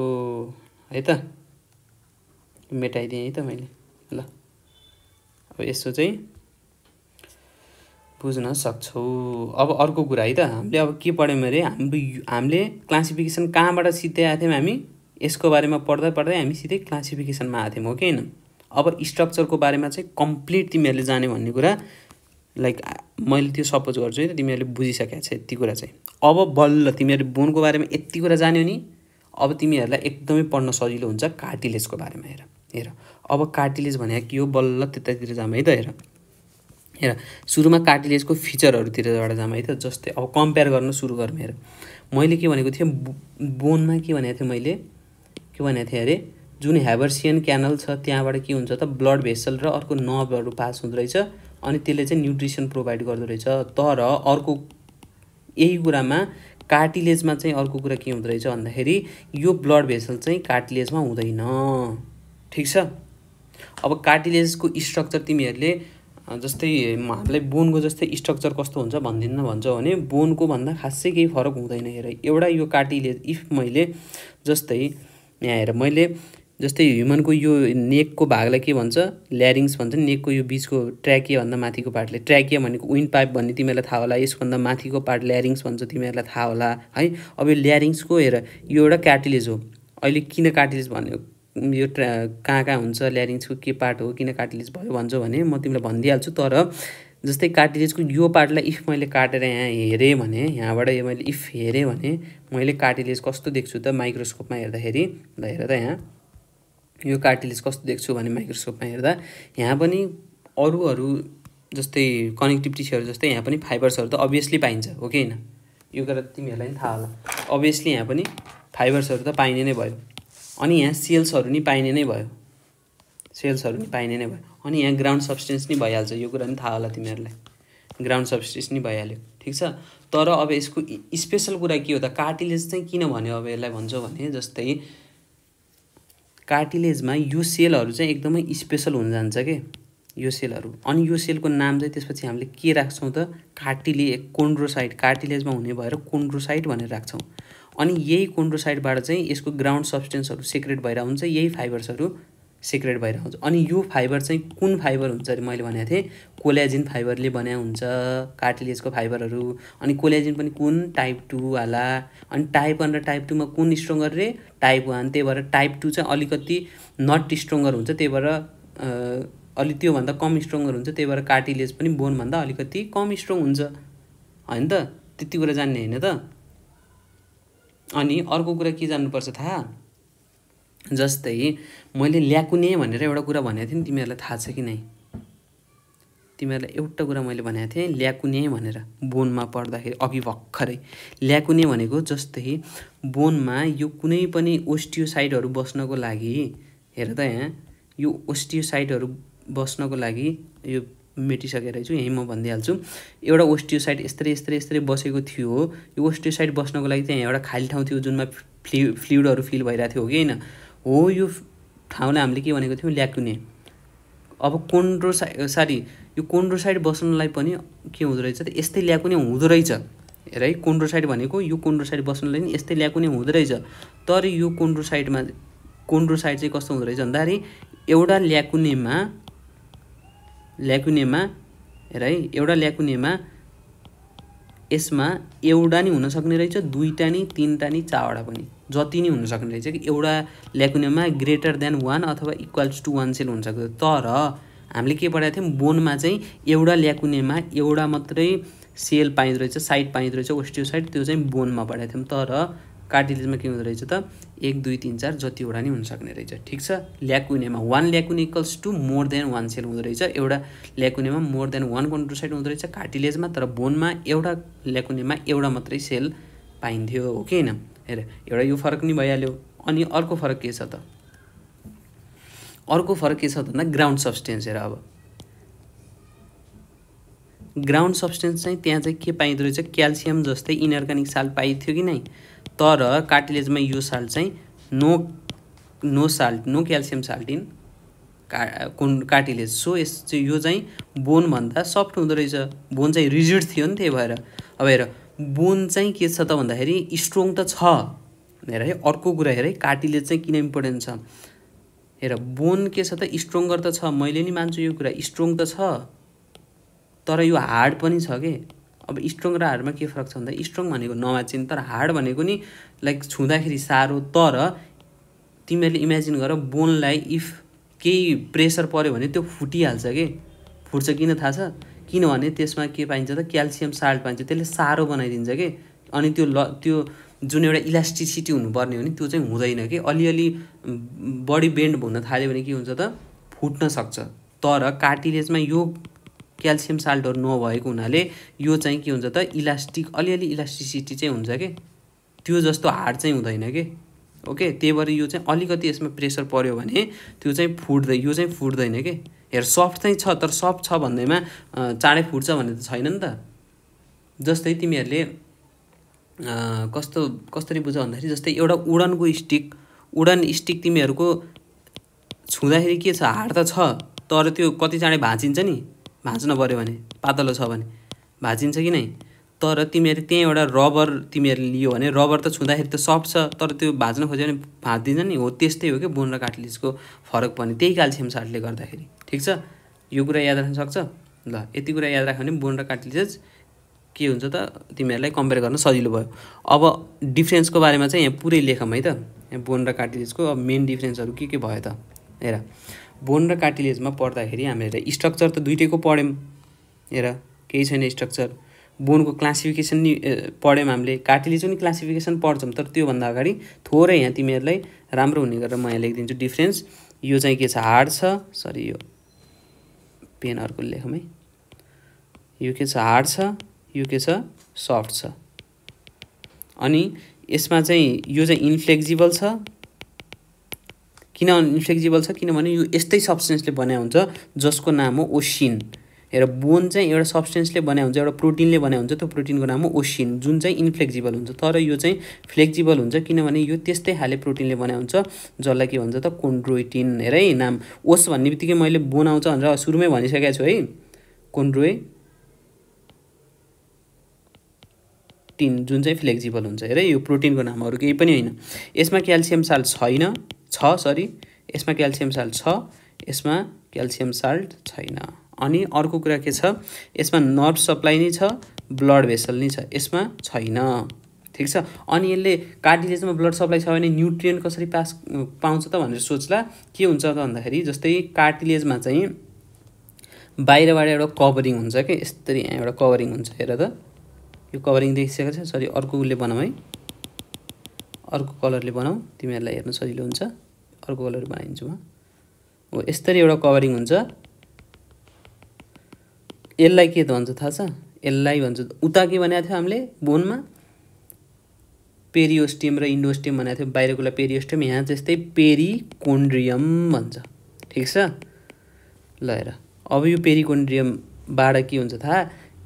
है त मेटाइदिएँ है त मैले ल अब यसो चाहिँ बुझ्न सक्छौ अब अर्को कुरा है त हामीले अब के पढ्यौँ अरे हाम्रो हामीले क्लासिफिकेसन कहाँबाट सिधै आएको थियौँ हामी यसको बारेमा पढ्दा पढ्दै हामी सिधै क्लासिफिकेसनमा आएको थियौँ हो कि होइन अब स्ट्रक्चरको बारेमा चाहिँ कम्प्लिट तिमीहरूले जाने भन्ने कुरा लाइक मैले त्यो सपोज गर्छु है त तिमीहरूले बुझिसकेको छ यति कुरा चाहिँ अब बल्ल तिमीहरूले बोनको बारेमा यति कुरा जान्यो नि अब तिमीहरूलाई एकदमै पढ्न सजिलो हुन्छ कार्टिलेजको बारेमा हेर हेर अब कार्टिलेज भनेको के हो बल्ल त्यतातिर जाम है त हेर हेर सुरुमा कार्टिलेजको फिचरहरूतिरबाट जाम है त जस्तै अब कम्पेयर गर्न सुरु गर्ने हेर मैले के भनेको थिएँ बोनमा के भनेको थिएँ मैले के भनेको थिएँ अरे जुन ह्याबर्सियन क्यानल छ त्यहाँबाट के हुन्छ त ब्लड भेसल र अर्को नभहरू पास हुँदो रहेछ अनि त्यसले चाहिँ न्युट्रिसन प्रोभाइड गर्दो रहेछ तर अर्को यही कुरामा कार्टिलेजमा चाहिँ अर्को कुरा के हुँदो रहेछ भन्दाखेरि यो ब्लड भेसल चाहिँ कार्टिलेजमा हुँदैन ठिक छ अब कार्टिलेजको स्ट्रक्चर तिमीहरूले जस्तै हामीलाई बोनको जस्तै स्ट्रक्चर कस्तो हुन्छ भनिदिन्न भन्छ भने बोनको भन्दा खासै केही फरक हुँदैन हेर एउटा यो काटीले इफ मैले जस्तै यहाँ हेर मैले जस्तै ह्युमनको यो नेकको भागलाई के भन्छ ल्यारिङ्स भन्छ नेकको यो बिचको भन्दा माथिको पार्टले ट्र्याकिया भनेको विन्ड पाइप भन्ने तिमीहरूलाई थाहा होला यसभन्दा माथिको पार्ट ल्यारिङ्स भन्छ तिमीहरूलाई थाहा होला है अब यो ल्यारिङ्सको हेर यो एउटा क्याटिलेज हो अहिले किन कार्टिलेज भन्यो यो ट्रा कहाँ कहाँ हुन्छ ल्यारिङ्सको के पार्ट हो किन कार्टिलेज भयो भन्छौ भने म तिमीलाई भनिदिइहाल्छु तर जस्तै कार्टिलेजको यो पार्टलाई इफ मैले काटेर यहाँ हेरेँ भने यहाँबाट यो मैले इफ हेरेँ भने मैले कार्टिलेज कस्तो देख्छु त माइक्रोस्कोपमा हेर्दाखेरि ल हेर त यहाँ यो कार्टिलेज कस्तो देख्छु भने माइक्रोस्कोपमा हेर्दा यहाँ पनि अरू अरू जस्तै कनेक्टिभ टिस्युहरू जस्तै यहाँ पनि फाइबर्सहरू त अभियसली पाइन्छ हो कि होइन यो कुरा तिमीहरूलाई पनि थाहा होला अभियसली यहाँ पनि फाइबर्सहरू त पाइने नै भयो अनि यहाँ सेल्सहरू नि पाइने नै भयो सेल्सहरू नि पाइने नै भयो अनि यहाँ ग्राउन्ड सब्सटेन्स नि भइहाल्छ यो कुरा नि थाहा होला तिमीहरूलाई ग्राउन्ड सब्सटेन्स नि भइहाल्यो ठिक छ तर अब यसको स्पेसल कुरा के हो त कार्टिलेज चाहिँ किन भन्यो अब यसलाई भन्छौ भने जस्तै कार्टिलेजमा यो सेलहरू चाहिँ एकदमै स्पेसल हुन जान्छ के यो सेलहरू अनि यो सेलको नाम चाहिँ त्यसपछि हामीले के राख्छौँ त कार्टिले कोन्ड्रोसाइट कार्टिलेजमा हुने भएर कोन्ड्रोसाइट भनेर राख्छौँ अनि यही कोन्ड्रोसाइडबाट चाहिँ यसको ग्राउन्ड सब्सटेन्सहरू सिक्रेट भएर हुन्छ यही फाइबर्सहरू सिक्रेट भएर हुन्छ अनि यो फाइबर चाहिँ कुन फाइबर हुन्छ अरे मैले भनेको थिएँ कोल्याजिन फाइबरले बनाए हुन्छ कार्टिलेजको फाइबरहरू अनि कोल्याजिन पनि कुन टाइप टू होला अनि टाइप वान र टाइप टूमा कुन स्ट्रङ्गर रे टाइप वान त्यही भएर टाइप टू चाहिँ अलिकति नट स्ट्रङ्गर हुन्छ त्यही भएर अलिक त्योभन्दा कम स्ट्रङ्गर हुन्छ त्यही भएर कार्टिलेज पनि बोनभन्दा अलिकति कम स्ट्रङ हुन्छ होइन त त्यति कुरा जान्ने होइन त अनि अर्को कुरा के जान्नुपर्छ थाहा जस्तै मैले ल्याकुने भनेर एउटा कुरा भनेको थिएँ नि तिमीहरूलाई थाहा छ कि नै तिमीहरूलाई एउटा कुरा मैले भनेको थिएँ ल्याकुने भनेर बोनमा पढ्दाखेरि अघि भर्खरै ल्याकुने भनेको जस्तै बोनमा यो कुनै पनि ओस्टियोसाइडहरू बस्नको लागि हेर त यहाँ यो ओस्टियोसाइडहरू बस्नको लागि यो मेटिसकेर छु यहीँ म भनिदिइहाल्छु एउटा ओस्टियो साइड यस्तै यस्तै यस्तै बसेको थियो यो ओस्टियो साइड बस्नको लागि त्यहाँ एउटा खाली ठाउँ थियो जुनमा फ्लि फ्लुइडहरू फिल भइरहेको थियो कि होइन हो यो ठाउँलाई हामीले के भनेको थियौँ ल्याकुने अब कोन्ड्रो साइड सरी यो कोन्ड्रो साइड बस्नलाई पनि के हुँदो रहेछ त यस्तै ल्याकुने हुँदो रहेछ हेर है कोन्ड्रो साइड भनेको यो कोन्ड्रो साइड बस्नलाई पनि यस्तै ल्याकुने हुँदो रहेछ तर यो कोन्ड्रो साइडमा कोन्ड्रो साइड चाहिँ कस्तो हुँदो रहेछ भन्दाखेरि एउटा ल्याकुनेमा ल्याकुनेमा हेर है एउटा ल्याकुनेमा यसमा एउटा नि हुनसक्ने रहेछ दुईवटा नि तिनवटा नि चारवटा पनि जति नै हुनसक्ने रहेछ कि एउटा ल्याकुनेमा ग्रेटर देन वान अथवा इक्वल्स टु वान सेल हुनसक्छ तर हामीले के पढाएको थियौँ बोनमा चाहिँ एउटा ल्याकुनेमा एउटा मात्रै सेल पाइँदो रहेछ साइड पाइँदो रहेछ ओस्टियो साइड त्यो चाहिँ बोनमा पढाएको थियौँ तर कार्टिलेजमा के हुँदो रहेछ त एक दुई तिन चार जतिवटा नै हुनसक्ने रहेछ ठिक छ ल्याकुनेमा one lacunae equals to more than one cell हुँदो रहेछ एउटा ल्याकुनेमा मोर देन वान कन्ट्रोसाइड हुँदो रहेछ कार्टिलेजमा तर बोनमा एउटा ल्याकुनेमा एउटा मात्रै सेल पाइन्थ्यो हो कि होइन हेर एउटा यो फरक नि भइहाल्यो अनि अर्को फरक के छ त अर्को फरक के छ भन्दा ग्राउन्ड सब्सटेन्स हेर अब ग्राउन्ड सब्सटेन्स चाहिँ त्यहाँ चाहिँ के पाइँदो रहेछ क्याल्सियम जस्तै इनअर्ग्यानिक साल पाइन्थ्यो कि नै तर कार्टिलेजमा यो साल चाहिँ no no salt no calcium salt in का कुन कार्टिलेज सो यस चाहिँ यो चाहिँ बोनभन्दा सफ्ट हुँदो रहेछ बोन चाहिँ रिजिड थियो नि त्यही भएर अब हेर बोन चाहिँ के छ त भन्दाखेरि स्ट्रङ त छ हेर है अर्को कुरा हेर है कार्टिलेज चाहिँ किन इम्पोर्टेन्ट छ हेर बोन के छ त स्ट्रङ्गर त छ मैले नि मान्छु यो कुरा स्ट्रङ त छ तर यो हार्ड पनि छ के अब स्ट्रङ र हार्डमा के फरक छ भन्दा स्ट्रङ भनेको नवाचिन् तर हार्ड भनेको नि लाइक छुँदाखेरि साह्रो तर तिमीहरूले इमेजिन गर बोनलाई इफ केही प्रेसर पऱ्यो भने त्यो फुटिहाल्छ कि फुट्छ किन थाहा छ किनभने त्यसमा के पाइन्छ त क्याल्सियम साल्ट पाइन्छ त्यसले साह्रो बनाइदिन्छ कि अनि त्यो ल त्यो जुन एउटा इलास्टिसिटी हुनुपर्ने हो नि त्यो चाहिँ हुँदैन कि अलिअलि बडी बेन्ड हुन थाल्यो भने के हुन्छ त फुट्न सक्छ तर कार्टिलेजमा यो क्याल्सियम साल्टहरू नभएको हुनाले यो चाहिँ के हुन्छ त इलास्टिक अलिअलि इलास्टिसिटी चाहिँ हुन्छ कि त्यो जस्तो हार्ड चाहिँ हुँदैन के ओके त्यही भएर यो चाहिँ अलिकति यसमा प्रेसर पऱ्यो भने त्यो चाहिँ फुट्दै यो चाहिँ फुट्दैन कि हेर सफ्ट चाहिँ छ तर सफ्ट छ भन्दैमा चाँडै फुट्छ भन्ने त छैन नि त जस्तै तिमीहरूले कस्तो कसरी बुझ भन्दाखेरि जस्तै एउटा उडनको स्टिक उडन स्टिक तिमीहरूको छुँदाखेरि के छ हार्ड त छ तर त्यो कति चाँडै भाँचिन्छ नि भाँच्न पऱ्यो भने पातलो छ भने भाँचिन्छ कि नै तर तिमीहरू त्यहीँ एउटा रबर तिमीहरूले लियो भने रबर त छुँदाखेरि त सफ्ट छ तर त्यो भाँच्न खोज्यो भने भाँच्दिन्छ नि हो त्यस्तै हो कि बोन र काटलिजको फरक पर्ने त्यही क्याल्सियम सार्टले गर्दाखेरि ठिक छ यो कुरा याद राख्न सक्छ ल यति कुरा याद राख्यो भने बोन र काठलिज के हुन्छ त तिमीहरूलाई कम्पेयर गर्न सजिलो भयो अब डिफ्रेन्सको बारेमा चाहिँ यहाँ पुरै लेखौँ है त यहाँ बोन र काटलिजको अब मेन डिफ्रेन्सहरू के के भयो त हेर बोन र कार्टिलेजमा पढ्दाखेरि हामीले स्ट्रक्चर त दुइटैको पढ्यौँ हेर केही छैन स्ट्रक्चर बोनको क्लासिफिकेसन नि पढ्यौँ हामीले कार्टिलेज पनि क्लासिफिकेसन पढ्छौँ तर त्योभन्दा अगाडि थोरै यहाँ तिमीहरूलाई राम्रो हुने गरेर म यहाँ लेखिदिन्छु डिफ्रेन्स यो चाहिँ के छ हार्ड छ सरी यो पेन अर्को लेखौँ है यो के छ हार्ड छ यो के छ सफ्ट छ अनि यसमा चाहिँ यो चाहिँ इन्फ्लेक्जिबल छ किन इन्फ्लेक्जिबल छ किनभने यो यस्तै सब्सटेन्सले बनाएको हुन्छ जसको नाम हो ओसिन हेर बोन चाहिँ एउटा सब्सटेन्सले बनाएको हुन्छ एउटा प्रोटिनले बनाएको हुन्छ त्यो प्रोटिनको नाम हो ओसिन जुन चाहिँ इन्फ्लेक्जिबल हुन्छ तर यो चाहिँ फ्लेक्जिबल हुन्छ किनभने यो त्यस्तै खाले प्रोटिनले बनाएको हुन्छ जसलाई के भन्छ त कोन्ड्रोइटिन हेरै नाम ओस भन्ने बित्तिकै मैले बोन आउँछ भनेर सुरुमै भनिसकेको छु है कोन्ड्रोइ टिन जुन चाहिँ फ्लेक्जिबल हुन्छ हेरे यो प्रोटिनको नामहरू केही पनि होइन यसमा क्याल्सियम साल छैन छ सरी यसमा क्याल्सियम साल्ट छ यसमा क्याल्सियम साल्ट छैन अनि अर्को कुरा के छ यसमा नर्भ सप्लाई नै छ ब्लड भेसल नै छ यसमा छैन ठिक छ अनि यसले कार्टिलेजमा ब्लड सप्लाई छ भने न्युट्रियन कसरी पास पाउँछ त भनेर सोच्ला के हुन्छ त भन्दाखेरि जस्तै कार्टिलेजमा चाहिँ बाहिरबाट एउटा कभरिङ हुन्छ कि यस्तरी यहाँ एउटा कभरिङ हुन्छ हेर त यो कभरिङ देखिसकेको छ सरी अर्को उसले बनाउँ है अर्को कलरले बनाऊ तिमीहरूलाई हेर्न सजिलो हुन्छ अर्को कलर बनाइदिन्छु म हो यस्तरी एउटा कभरिङ हुन्छ यसलाई के भन्छ थाहा छ यसलाई भन्छ उता के बनाएको थियो हामीले बोनमा पेरियोस्टियम र इन्डोस्टियम बनाएको थियो बाहिरकोलाई पेरियोस्टियम यहाँ त्यस्तै पेरिकोन्ड्रियम भन्छ ठिक छ ल हेर अब यो पेरिकोन्ड्रियमबाट के हुन्छ थाहा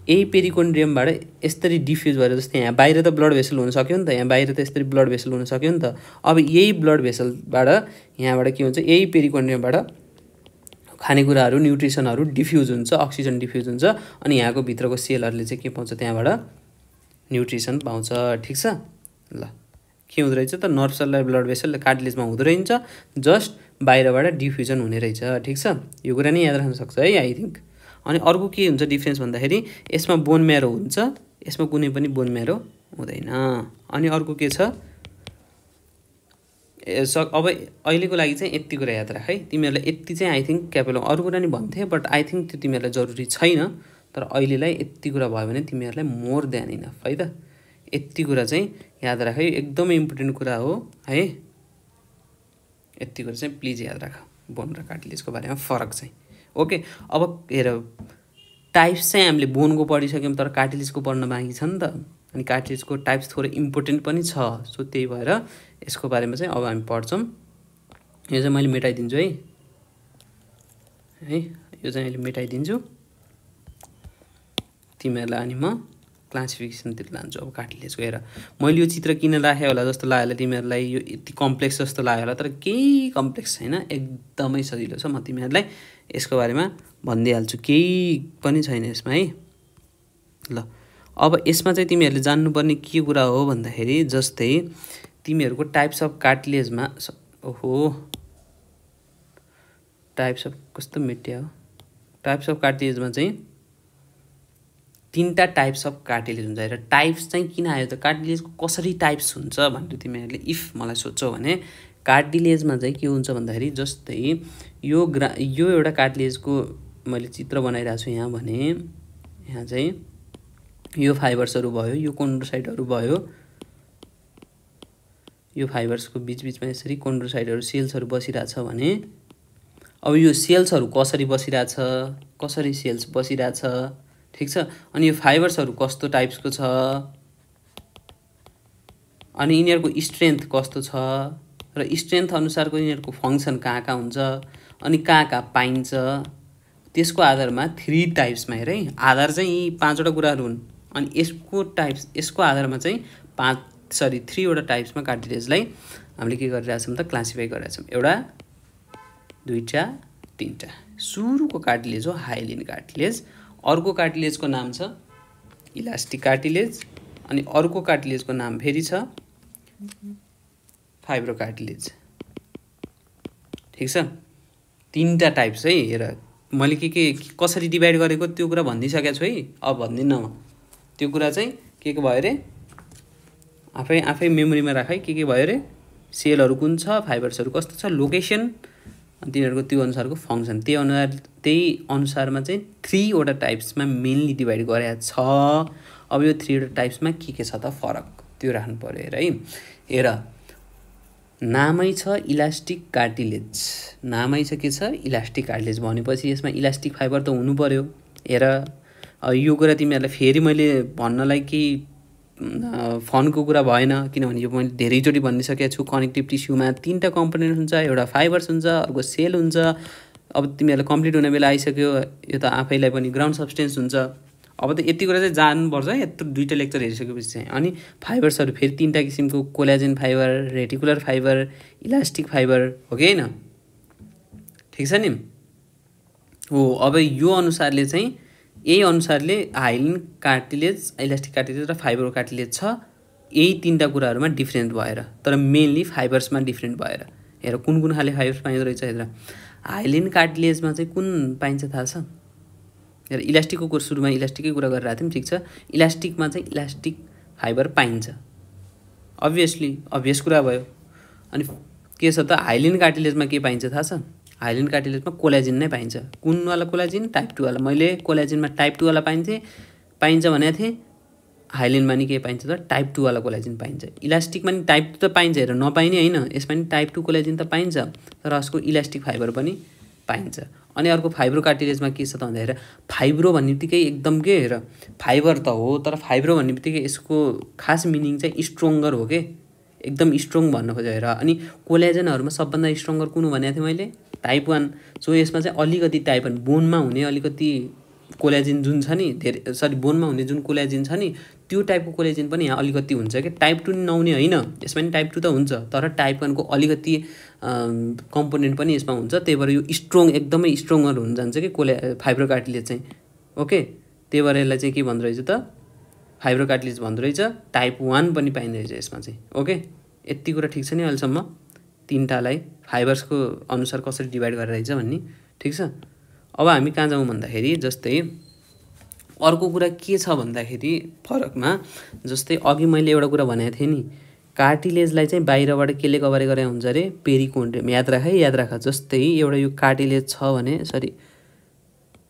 यही पेरिकोन्ड्रियमबाट यसरी डिफ्युज भएर जस्तै यहाँ बाहिर त ब्लड भेसल हुन सक्यो नि त यहाँ बाहिर त यसरी ब्लड भेसल हुन सक्यो नि त अब यही ब्लड भेसलबाट यहाँबाट के हुन्छ यही पेरिकोन्ड्रियमबाट खानेकुराहरू न्युट्रिसनहरू डिफ्युज हुन्छ अक्सिजन डिफ्युज हुन्छ अनि यहाँको भित्रको सेलहरूले चाहिँ के पाउँछ त्यहाँबाट न्युट्रिसन पाउँछ ठिक छ ल के हुँदो रहेछ त नर्भ सेललाई ब्लड भेसलले कार्टिलेजमा हुँदो रहेछ जस्ट बाहिरबाट डिफ्युजन हुने रहेछ ठिक छ यो कुरा नै याद राख्न सक्छ है आई थिङ्क अनि अर्को के हुन्छ डिफ्रेन्स भन्दाखेरि यसमा बोन म्यारो हुन्छ यसमा कुनै पनि बोन म्यारो हुँदैन अनि अर्को के छ स अब अहिलेको लागि चाहिँ यति कुरा याद राख है तिमीहरूलाई यति चाहिँ आई थिङ्क क्यापेलो अरू कुरा नि भन्थे बट आई थिङ्क त्यो तिमीहरूलाई जरुरी छैन तर अहिलेलाई यति कुरा भयो भने तिमीहरूलाई मोर देन इनफ है त यति कुरा चाहिँ याद राख है एकदमै इम्पोर्टेन्ट कुरा हो है यति कुरा चाहिँ प्लिज याद राख बोन र कार्टिलेजको बारेमा फरक चाहिँ ओके अब हेर टाइप्स चाहिँ हामीले बोनको पढिसक्यौँ तर कार्टिलिजको पढ्न बाँकी छ नि त अनि कार्टिलेजको टाइप्स थोरै इम्पोर्टेन्ट पनि छ सो त्यही भएर यसको बारेमा चाहिँ अब हामी पढ्छौँ यो चाहिँ मैले मेटाइदिन्छु है है यो चाहिँ अहिले मेटाइदिन्छु तिमीहरूलाई अनि म क्लासिफिकेसनतिर लान्छु अब कार्टिलेजको हेर मैले यो चित्र किन राखेँ होला जस्तो लाग्यो होला तिमीहरूलाई यो यति कम्प्लेक्स जस्तो लाग्यो होला तर केही कम्प्लेक्स छैन एकदमै सजिलो छ म तिमीहरूलाई यसको बारेमा भनिदिइहाल्छु केही पनि छैन यसमा है ल अब यसमा चाहिँ तिमीहरूले जान्नुपर्ने के कुरा हो भन्दाखेरि जस्तै तिमीहरूको टाइप्स अफ कार्टलेजमा ओहो टाइप्स अफ कस्तो मिट्या हो टाइप्स अफ कार्टिलेजमा चाहिँ तिनवटा टाइप्स अफ कार्टिलेज हुन्छ र टाइप्स चाहिँ किन आयो त कार्टिलेजको कसरी टाइप्स हुन्छ भनेर तिमीहरूले इफ मलाई सोध्छौ भने कार्टिलेजमा चाहिँ के हुन्छ भन्दाखेरि जस्तै यो ग्रा यो एउटा कार्टिलेजको मैले चित्र बनाइरहेको छु यहाँ भने यहाँ चाहिँ यो फाइबर्सहरू भयो यो कोन्ड्रोसाइडहरू भयो यो फाइबर्सको बिचबिचमा यसरी कोन्ड्रोसाइडहरू सेल्सहरू बसिरहेछ भने अब यो सेल्सहरू कसरी बसिरहेछ कसरी सेल्स बसिरहेछ ठिक छ अनि यो फाइबर्सहरू कस्तो टाइप्सको छ अनि यिनीहरूको स्ट्रेन्थ कस्तो छ र स्ट्रेन्थ अनुसारको यिनीहरूको फङ्सन कहाँ कहाँ हुन्छ अनि कहाँ कहाँ पाइन्छ त्यसको आधारमा थ्री टाइप्समा हेर आधार चाहिँ यी पाँचवटा कुराहरू हुन् अनि यसको टाइप्स यसको आधारमा चाहिँ पाँच सरी थ्रीवटा टाइप्समा कार्टिलेजलाई हामीले के गरिरहेछौँ त क्लासिफाई गरिरहेछौँ एउटा दुईवटा तिनवटा सुरुको कार्टिलेज हो हाइलिन कार्टिलेज अर्को कार्टिलेजको नाम छ इलास्टिक कार्टिलेज अनि अर्को कार्टिलेजको नाम फेरि छ फाइब्रोकार्टिलेज ठिक छ तिनवटा टाइप्स है हेर मैले के के कसरी डिभाइड गरेको त्यो कुरा भनिदिइसकेको छु है अब भन्दिनँ म त्यो कुरा चाहिँ के के भयो अरे आफै आफै मेमोरीमा राख है के के भयो अरे सेलहरू कुन छ फाइबर्सहरू कस्तो छ लोकेसन अनि तिनीहरूको त्यो अनुसारको फङ्सन त्यही अनुसार त्यही अनुसारमा चाहिँ थ्रीवटा टाइप्समा मेनली डिभाइड गरेको छ अब यो थ्रीवटा टाइप्समा के के छ त फरक त्यो राख्नु पऱ्यो हेर है हेर नामै छ इलास्टिक कार्टिलेज नामै छ के छ इलास्टिक कार्टिलेज भनेपछि यसमा इलास्टिक फाइबर त हुनु पऱ्यो हेर यो कुरा तिमीहरूलाई फेरि मैले भन्नलाई केही फनको कुरा भएन किनभने यो मैले धेरैचोटि भनिसकेको छु कनेक्टिभ टिस्युमा तिनवटा कम्पोनेन्ट हुन्छ एउटा फाइबर्स हुन्छ अर्को सेल हुन्छ अब तिमीहरूलाई कम्प्लिट हुने बेला आइसक्यो यो त आफैलाई पनि ग्राउन्ड सब्सटेन्स हुन्छ अब त यति कुरा चाहिँ जानुपर्छ यत्रो दुइटा लेक्चर हेरिसकेपछि चाहिँ अनि फाइबर्सहरू फेरि तिनवटा किसिमको collagen fibre reticular fibre elastic fibre हो कि होइन ठिक छ नि हो अब यो अनुसारले चाहिँ यही अनुसारले हाइलिन कार्टिलेज इलास्टिक कार्टिलेज र फाइबर कार्टिलेज छ यही तिनवटा कुराहरूमा डिफ्रेन्ट भएर तर मेनली फाइबर्समा डिफ्रेन्ट भएर हेर कुन कुन खाले फाइबर्स पाइँदो रहेछ हेर हाइलिन कार्टिलेजमा चाहिँ कुन पाइन्छ थाहा छ इलास्टिकको कुरा सुरुमा इलास्टिकै कुरा गरिरहेको थियौँ ठिक छ इलास्टिकमा चाहिँ इलास्टिक फाइबर पाइन्छ अभियसली अभियस कुरा भयो अनि के छ त हाइलिन कार्टिलेजमा के पाइन्छ थाहा छ हाइलिन कार्टिलेजमा कोलाजिन नै पाइन्छ कुनवाला कोलाजिन टाइप टूवाला मैले कोलाजिनमा टाइप टूवाला पाइन्थेँ पाइन्छ भनेको थिएँ हाइलिनमा नि के पाइन्छ त टाइप टूवाला कोलाजिन पाइन्छ इलास्टिकमा नि टाइप टू त पाइन्छ हेर नपाइने होइन यसमा नि टाइप टू कोलाजिन त पाइन्छ तर यसको इलास्टिक फाइबर पनि पाइन्छ अनि अर्को फाइब्रो कार्टिलेजमा के छ त भन्दाखेरि फाइब्रो भन्ने बित्तिकै एकदम के हेर फाइबर त हो तर फाइब्रो भन्ने बित्तिकै यसको खास मिनिङ चाहिँ स्ट्रङ्गर हो कि एकदम स्ट्रङ भन्न खोजे हेर अनि कोलेजनहरूमा सबभन्दा स्ट्रङ्गर कुन भनेको थिएँ मैले टाइप वान सो यसमा चाहिँ अलिकति टाइप वान बोनमा हुने अलिकति कोलेजिन जुन छ नि धेरै सरी बोनमा हुने जुन कोलेजिन छ नि त्यो टाइपको कोलेजिन पनि यहाँ अलिकति हुन्छ कि टाइप टू नहुने होइन यसमा पनि टाइप टू त हुन्छ तर टाइप वानको अलिकति कम्पोनेन्ट पनि यसमा हुन्छ त्यही भएर यो स्ट्रङ एकदमै स्ट्रङहरू हुन जान्छ कि कोले फाइब्रोकार्टिलेज चाहिँ ओके त्यही भएर यसलाई चाहिँ के भन्दो रहेछ त फाइब्रोकार्टिलेज भन्दो टाइप वान पनि पाइँदो रहेछ यसमा चाहिँ ओके यति कुरा ठिक छ नि अहिलेसम्म तिनवटालाई फाइबर्सको अनुसार कसरी डिभाइड गरेर रहेछ भन्ने ठिक छ अब हामी कहाँ जाउँ भन्दाखेरि जस्तै अर्को कुरा के छ भन्दाखेरि फरकमा जस्तै अघि मैले एउटा कुरा भनेको थिएँ नि कार्टिलेजलाई चाहिँ बाहिरबाट केले कभर गरे हुन्छ अरे पेरिकोन्ड्रियम याद राख है याद राख जस्तै एउटा यो कार्टिलेज छ भने सरी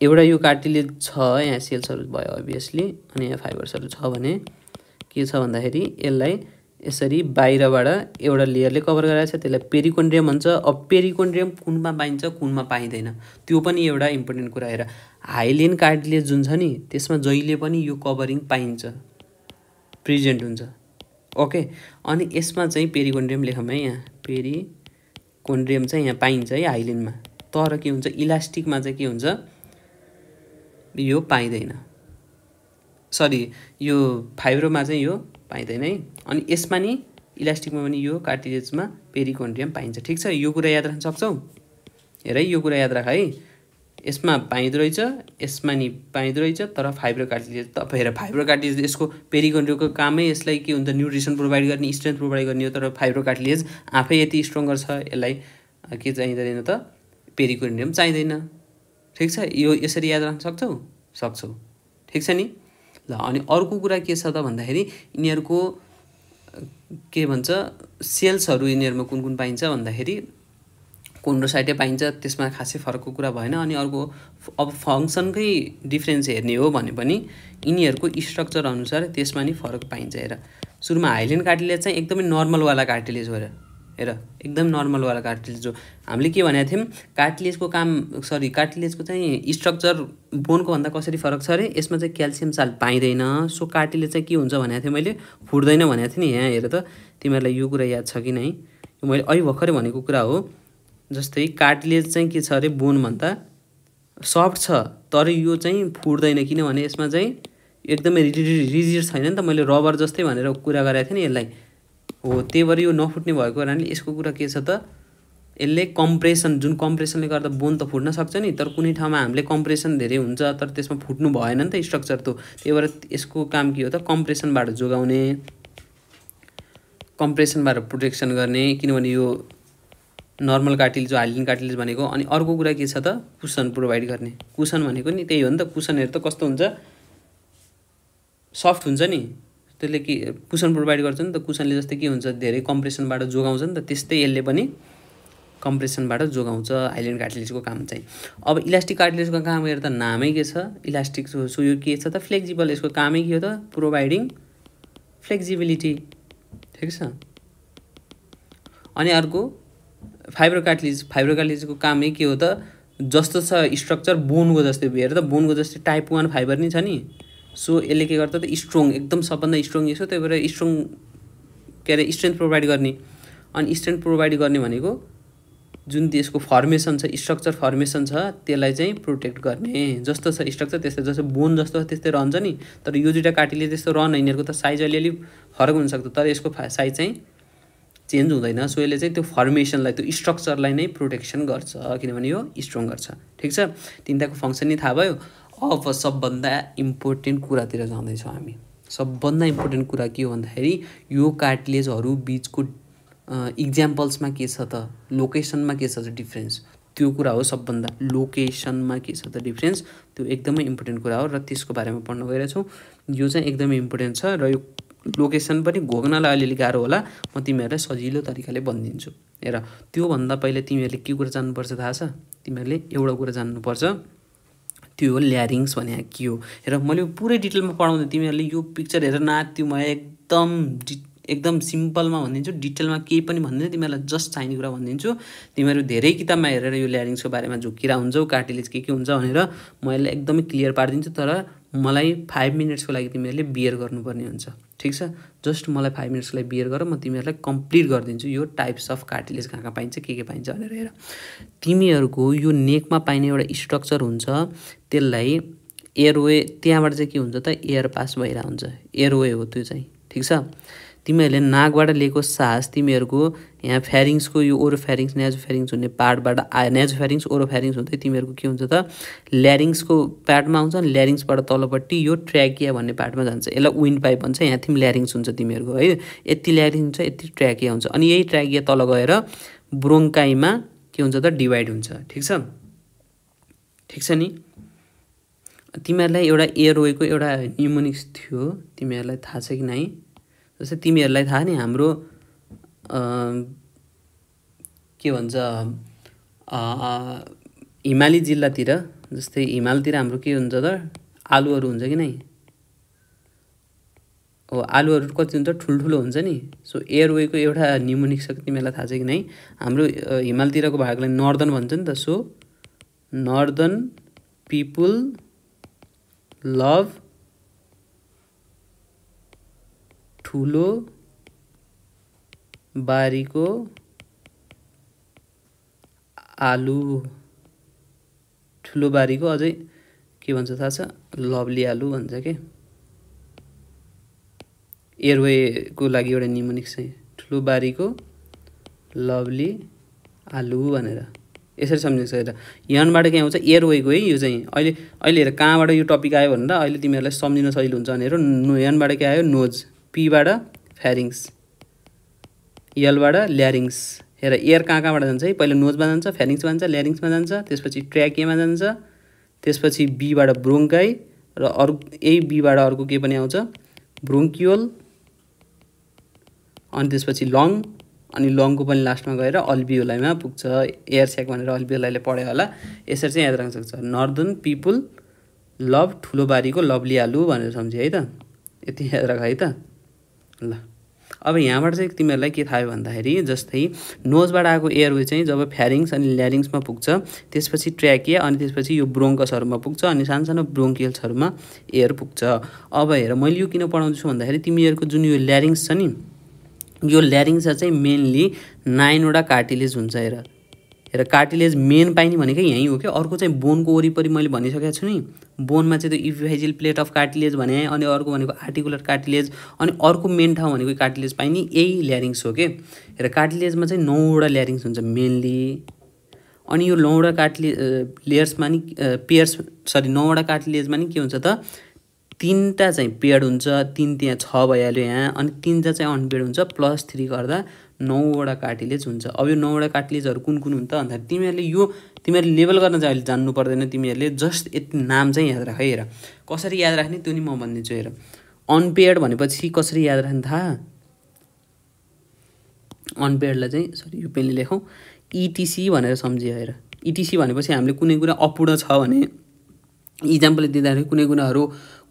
एउटा यो कार्टिलेज छ यहाँ सेल्सहरू भयो अभियसली अनि यहाँ फाइबर्सहरू छ भने के छ भन्दाखेरि यसलाई यसरी बाहिरबाट एउटा लेयरले कभर गरेको छ त्यसलाई पेरिकोन्ड्रियम भन्छ अब पेरिकोन्ड्रियम कुनमा पाइन्छ कुनमा पाइँदैन त्यो पनि एउटा इम्पोर्टेन्ट कुरा हेर हाइलेन कार्डले जुन छ नि त्यसमा जहिले पनि यो कभरिङ पाइन्छ प्रेजेन्ट हुन्छ ओके अनि यसमा चाहिँ पेरिकोन्ड्रियम लेखौँ है यहाँ पेरिकोन्ड्रियम चाहिँ यहाँ पाइन्छ है हाइलेनमा तर के हुन्छ इलास्टिकमा चाहिँ के हुन्छ यो पाइँदैन सरी यो फाइब्रोमा चाहिँ यो पाइँदैन है अनि यसमा नि इलास्टिकमा पनि यो कार्टिलेजमा पेरिकोन्ड्रियम पाइन्छ ठिक छ यो कुरा याद राख्न सक्छौ हेर है यो कुरा याद राख है यसमा पाइँदो रहेछ यसमा नि पाइँदो रहेछ तर फाइब्रो कार्टिलेज तपाईँ हेर फाइब्रो कार्टिजेज यसको पेरिकोन्ड्रियोको कामै यसलाई के हुन्छ न्युट्रिसन प्रोभाइड गर्ने स्ट्रेन्थ प्रोभाइड गर्ने हो तर फाइब्रो कार्टिलेज आफै यति स्ट्रङ्गर छ यसलाई के चाहिँदैन त पेरिकोन्ड्रियम चाहिँदैन ठिक छ यो यसरी याद राख्न सक्छौ सक्छौ ठिक छ नि ल अनि अर्को कुरा के छ त भन्दाखेरि यिनीहरूको के भन्छ सेल्सहरू यिनीहरूमा कुन कुन पाइन्छ भन्दाखेरि साइटै पाइन्छ त्यसमा खासै फरकको कुरा भएन अनि अर्को अब फङ्सनकै डिफ्रेन्स हेर्ने हो भने पनि यिनीहरूको स्ट्रक्चर अनुसार त्यसमा नि फरक पाइन्छ हेर सुरुमा हाइलेन्ड कार्टिलेज चाहिँ एकदमै नर्मलवाला कार्टिलेज हो हेर एकदम नर्मलवाला कार्टिलेज जो हामीले के भनेको थियौँ कार्टिलेजको काम सरी कार्टिलेजको चाहिँ स्ट्रक्चर बोनको भन्दा कसरी फरक छ अरे यसमा चाहिँ क्याल्सियम साल पाइँदैन सो कार्टिलेज चाहिँ के हुन्छ भनेको थिएँ मैले फुट्दैन भनेको थिएँ नि यहाँ हेर त तिमीहरूलाई यो कुरा याद छ कि नै यो मैले अहिले भर्खरै भनेको कुरा हो जस्तै कार्टिलेज चाहिँ के छ अरे भन्दा सफ्ट छ तर यो चाहिँ फुट्दैन किनभने यसमा चाहिँ एकदमै रिजिड छैन नि त मैले रबर जस्तै भनेर कुरा गरेको थिएँ नि यसलाई हो त्यही भएर यो नफुट्ने भएको कारणले यसको कुरा के छ त यसले कम्प्रेसन जुन कम्प्रेसनले गर्दा बोन त फुट्न सक्छ नि तर कुनै ठाउँमा हामीले कम्प्रेसन धेरै हुन्छ तर त्यसमा फुट्नु भएन नि त स्ट्रक्चर त त्यही भएर यसको काम के हो त कम्प्रेसनबाट जोगाउने कम्प्रेसनबाट प्रोटेक्सन गर्ने किनभने यो नर्मल जो हालिन काटिलेज भनेको अनि अर्को कुरा के छ त कुसन प्रोभाइड गर्ने कुसन भनेको नि त्यही हो नि त कुसनहरू त कस्तो हुन्छ सफ्ट हुन्छ नि त्यसले के कुसन प्रोभाइड गर्छ नि त कुसनले जस्तै के हुन्छ धेरै कम्प्रेसनबाट जोगाउँछ नि त त्यस्तै यसले पनि कम्प्रेसनबाट जोगाउँछ आइल्यान्ड कार्टिलेजको काम चाहिँ अब इलास्टिक कार्टिलेजको काम हेर्दा नामै के छ इलास्टिक सो यो के छ त फ्लेक्जिबल यसको कामै के हो त प्रोभाइडिङ फ्लेक्जिबिलिटी ठिक छ अनि अर्को फाइब्रो कार्टिलेज फाइब्रो कार्टिलेजको कामै के हो त जस्तो छ स्ट्रक्चर बोनको जस्तै हेर त बोनको जस्तै टाइप वान फाइबर नै छ नि सो यसले के गर्दा त स्ट्रङ एकदम सबभन्दा स्ट्रङ यसो त्यही भएर स्ट्रङ के अरे स्ट्रेन्थ प्रोभाइड गर्ने अनि स्ट्रेन्थ प्रोभाइड गर्ने भनेको जुन त्यसको फर्मेसन छ स्ट्रक्चर फर्मेसन छ त्यसलाई चाहिँ प्रोटेक्ट गर्ने जस्तो छ स्ट्रक्चर त्यस्तै जस्तो बोन जस्तो छ त्यस्तै रहन्छ नि तर यो दुइटा काटीले त्यस्तो रन यिनीहरूको त साइज अलिअलि फरक हुनसक्छ तर यसको साइज चाहिँ चेन्ज हुँदैन सो यसले चाहिँ त्यो फर्मेसनलाई त्यो स्ट्रक्चरलाई नै प्रोटेक्सन गर्छ किनभने यो स्ट्रङ गर्छ ठिक छ तिनवटाको फङ्सन नै थाहा भयो अब सबभन्दा इम्पोर्टेन्ट कुरातिर जाँदैछौँ हामी सबभन्दा इम्पोर्टेन्ट कुरा के हो भन्दाखेरि यो कार्टिलेजहरू बिचको इक्जाम्पल्समा के छ त लोकेसनमा के छ त डिफ्रेन्स त्यो कुरा हो सबभन्दा लोकेसनमा के छ त डिफ्रेन्स त्यो एकदमै इम्पोर्टेन्ट कुरा हो र त्यसको बारेमा पढ्न गइरहेछौँ यो चाहिँ एकदमै इम्पोर्टेन्ट छ र यो लोकेसन पनि घोग्नलाई अलिअलि गाह्रो होला म तिमीहरूलाई सजिलो तरिकाले भनिदिन्छु हेर त्योभन्दा पहिला तिमीहरूले के कुरा जान्नुपर्छ थाहा छ तिमीहरूले एउटा कुरा जान्नुपर्छ त्यो हो ल्यारिङ्स भने के हो हेर मैले पुरै डिटेलमा पढाउँदै तिमीहरूले यो पिक्चर हेर नात्यो म एकदम डि एकदम सिम्पलमा भनिदिन्छु डिटेलमा केही पनि भन्दिनँ तिमीहरूलाई जस्ट चाहिने कुरा भनिदिन्छु तिमीहरू धेरै किताबमा हेरेर यो ल्यारिङ्सको बारेमा झुकिरा हुन्छौ कार्टिलेज के के हुन्छ भनेर म यसलाई एकदमै क्लियर पारिदिन्छु तर मलाई फाइभ मिनट्सको लागि तिमीहरूले बियर गर्नुपर्ने हुन्छ ठिक छ जस्ट मलाई फाइभ मिनट्सलाई बियर गर म तिमीहरूलाई कम्प्लिट गरिदिन्छु यो टाइप्स अफ कार्टिलेज कहाँ कहाँ पाइन्छ के के पाइन्छ भनेर हेर तिमीहरूको यो नेकमा पाइने एउटा स्ट्रक्चर हुन्छ त्यसलाई एयरवे त्यहाँबाट चाहिँ के हुन्छ त एयर पास भइरहेको हुन्छ एयरवे हो त्यो चाहिँ ठिक छ तिमीहरूले नाकबाट लिएको सास तिमीहरूको यहाँ फ्यारिङ्सको यो ओरो फ्यारिङ्स न्याजो फ्यारिङ्स हुने पार्टबाट आए न्याजो फ्यारिङ्स ओरो फ्यारिङ्स हुँदै तिमीहरूको के हुन्छ त ल्यारिङ्सको प्याडमा आउँछ ल्यारिङ्सबाट तलपट्टि यो ट्र्याकिया भन्ने पार्टमा जान्छ यसलाई विन्ड पाइप भन्छ यहाँ तिमी ल्यारिङ्स हुन्छ तिमीहरूको है यति ल्यारिङ्स हुन्छ यति ट्र्याकिया हुन्छ अनि यही ट्र्याकिया तल गएर ब्रोङकाइमा के हुन्छ त डिभाइड हुन्छ ठिक छ ठिक छ नि तिमीहरूलाई एउटा एयरवेको एउटा न्युमोनिक्स थियो तिमीहरूलाई थाहा छ कि नै जस्तै तिमीहरूलाई थाहा नि हाम्रो के भन्छ हिमाली जिल्लातिर जस्तै हिमालतिर हाम्रो के हुन्छ त आलुहरू हुन्छ कि नै हो आलुहरू कति हुन्छ ठुल्ठुलो हुन्छ नि सो एयरवेको एउटा न्युमोनिक छ तिमीहरूलाई थाहा छ कि नै हाम्रो हिमालतिरको भागलाई नर्दन भन्छ नि त सो नर्दन पिपुल लभ ठुलो बारीको आलु ठुलो बारीको अझै के भन्छ थाहा छ लभली आलु भन्छ के एयरवेको लागि एउटा निमोनिक्स ठुलो बारीको लभली आलु भनेर यसरी सम्झिनु सकेर यहाँबाट के आउँछ एयर वेको है यो चाहिँ अहिले अहिले हेर कहाँबाट यो टपिक आयो भनेर अहिले तिमीहरूलाई सम्झिन सजिलो हुन्छ भनेर नो यहाँबाट के आयो नोज पीबाट फ्यारिङ्स यलबाट ल्यारिङ्स हेर एयर कहाँ कहाँबाट जान्छ है पहिला नोजमा जान्छ फ्यारिङ्समा जान्छ ल्यारिङ्समा जान्छ त्यसपछि एमा जान्छ त्यसपछि बीबाट ब्रोङ्काई र अर्को यही बीबाट अर्को के पनि आउँछ ब्रोङ्कियोल अनि त्यसपछि लङ अनि लङको पनि लास्टमा गएर अल्बियोलाईमा पुग्छ एयर स्याक भनेर अल्बियोलाइले पढ्यो होला यसरी चाहिँ याद राख्न सक्छ नर्दन पिपुल लभ ठुलो बारीको लभली आलु भनेर सम्झ्यो है त यति याद राख है त ल अब यहाँबाट चाहिँ तिमीहरूलाई के थाहा भन्दाखेरि जस्तै नोजबाट आएको एयरवे चाहिँ जब फ्यारिङ्स अनि ल्यारिङ्समा पुग्छ त्यसपछि ट्र्याकिया अनि त्यसपछि यो ब्रोङ्कसहरूमा पुग्छ अनि सानो सानो ब्रोङ्कियल्सहरूमा एयर पुग्छ अब हेर मैले यो किन पढाउँदैछु भन्दाखेरि तिमीहरूको जुन यो ल्यारिङ्स छ नि यो ल्यारिङ्स चाहिँ मेनली नाइनवटा कार्टिलेज हुन्छ हेर हेर कार्टिलेज मेन पाइने भनेकै यहीँ हो क्या अर्को चाहिँ बोनको वरिपरि मैले भनिसकेको छु नि बोनमा चाहिँ त्यो इफाइजिल प्लेट अफ कार्टिलेज भने अनि अर्को भनेको आर्टिकुलर कार्टिलेज अनि अर्को मेन ठाउँ भनेको कार्टिलेज पाइने यही ल्यारिङ्स हो कि हेर कार्टिलेजमा चाहिँ नौवटा ल्यारिङ्स हुन्छ मेनली अनि यो नौवटा कार्टिले लेयर्समा नि पेयर्स सरी नौवटा कार्टिलेजमा नि के हुन्छ त तिनवटा चाहिँ पेड हुन्छ तिन त्यहाँ छ भइहाल्यो यहाँ अनि तिनवटा चाहिँ अनपेड हुन्छ प्लस थ्री गर्दा नौवटा कार्टिलेज हुन्छ अब यो नौवटा कार्टिलेजहरू कुन कुन हुन्छ भन्दाखेरि तिमीहरूले यो तिमीहरूले लेभल गर्न चाहिँ अहिले जान्नु पर्दैन तिमीहरूले जस्ट यति नाम चाहिँ याद राख है हेर कसरी याद राख्ने त्यो नि म भनिदिन्छु हेर अनपेड भनेपछि कसरी याद राख्ने थाहा अनपेडलाई चाहिँ सरी यो पेनले लेखौँ इटिसी e भनेर सम्झियो हेर इटिसी e भनेपछि हामीले कुनै कुरा अपूर्ण छ भने इक्जाम्पल दिँदाखेरि कुनै कुराहरू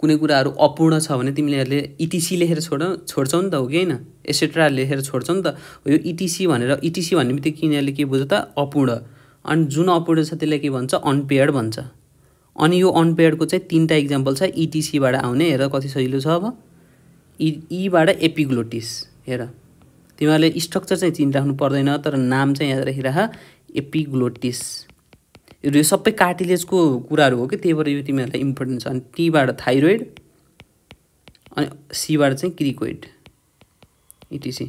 कुनै कुराहरू अपूर्ण छ भने तिमीले इटिसी e लेखेर छोड छोड्छौ नि त हो कि होइन एसेट्रा लेखेर छोड्छौ नि त यो इटिसी e भनेर इटिसी e भन्ने बित्तिकै यिनीहरूले के बुझ्छ त अपूर्ण अनि जुन अपूर्ण छ त्यसलाई के भन्छ अनपेयर्ड भन्छ अनि यो अनपेयर्डको चाहिँ तिनवटा इक्जाम्पल छ इटिसीबाट आउने हेर कति सजिलो छ अब इ इबाट एपिग्लोटिस हेर तिमीहरूले स्ट्रक्चर चाहिँ राख्नु पर्दैन तर नाम चाहिँ याद राखिराख एपिग्लोटिस यो सबै कार्टिलेजको कुराहरू हो कि त्यही भएर यो तिमीहरूलाई इम्पोर्टेन्ट छ अनि टीबाट थाइरोइड अनि सीबाट चाहिँ क्रिकोइड इटिसी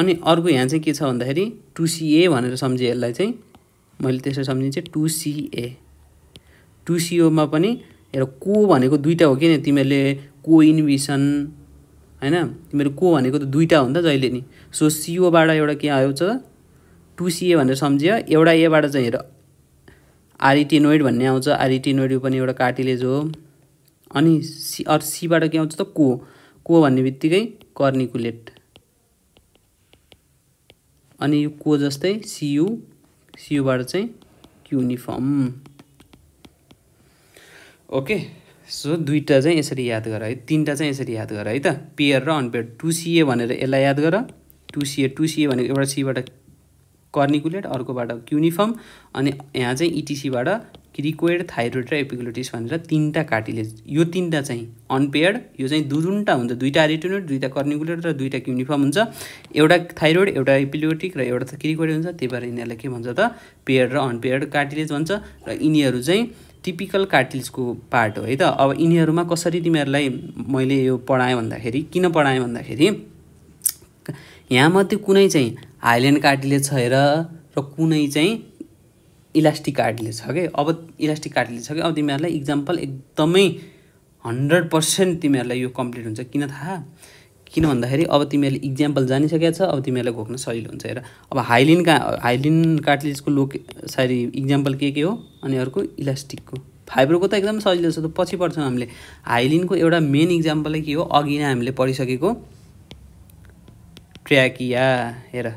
अनि अर्को यहाँ चाहिँ के छ भन्दाखेरि टु भनेर सम्झेँ यसलाई चाहिँ मैले त्यसरी सम्झिन्छ चाहिँ टु सिए टु पनि हेर को भनेको दुइटा हो कि नि तिमीहरूले को इन्भिसन होइन तिमीहरू को भनेको त दुइटा हो नि त जहिले नि सो सिओबाट एउटा के आयो छ टु भनेर सम्झियो एउटा एबाट चाहिँ हेर आरिटिनोइड भन्ने आउँछ आरिटिनोइड यो पनि एउटा कार्टिलेज हो अनि सी अरू सीबाट के आउँछ त को को भन्ने बित्तिकै कर्निकुलेट अनि यो को जस्तै सियु सियुबाट चाहिँ क्युनिफर्म ओके सो दुईवटा चाहिँ यसरी याद गर है तिनवटा चाहिँ यसरी याद गर है त पेयर र अनपेयर टु सिए भनेर यसलाई याद गर टु सिए टु सिए भनेको एउटा सीबाट कर्निकुलेट अर्कोबाट क्युनिफर्म अनि यहाँ चाहिँ इटिसीबाट e क्रिक्वेड थाइरोइड र एपिकुलोटिस भनेर तिनवटा कार्टिलेज यो तिनवटा चाहिँ अनपेयर्ड यो चाहिँ दुईवटा हुन्छ दुईवटा रेटोनेट दुईवटा कर्निकुलेट र दुईवटा क्युनिफर्म हुन्छ एउटा थाइरोइड एउटा एपिलोटिक र एउटा त क्रिकोइड हुन्छ त्यही भएर यिनीहरूलाई के भन्छ त पेयर्ड र अनपेयर्ड कार्टिलेज भन्छ र यिनीहरू चाहिँ टिपिकल कार्टिल्सको पार्ट हो है त अब यिनीहरूमा कसरी तिमीहरूलाई मैले यो पढाएँ भन्दाखेरि किन पढाएँ भन्दाखेरि यहाँमध्ये कुनै चाहिँ हाइल्यान्ड कार्डले हेर र कुनै चाहिँ इलास्टिक कार्डले छ कि अब इलास्टिक कार्डले छ कि अब तिमीहरूलाई इक्जाम्पल एकदमै हन्ड्रेड पर्सेन्ट तिमीहरूलाई यो कम्प्लिट हुन्छ किन थाहा किन भन्दाखेरि अब तिमीहरूले इक्जाम्पल जानिसकेको छ अब तिमीहरूलाई घोक्न सजिलो हुन्छ हेर अब हाइलिन का हाइलिन कार्टलेजको लोके सारी इक्जाम्पल के के हो अनि अर्को इलास्टिकको फाइब्रोको त एकदम सजिलो छ त पछि पर्छौँ हामीले हाइलिनको एउटा मेन इक्जाम्पलै के हो अघि नै हामीले पढिसकेको ट्र्याकिया हेर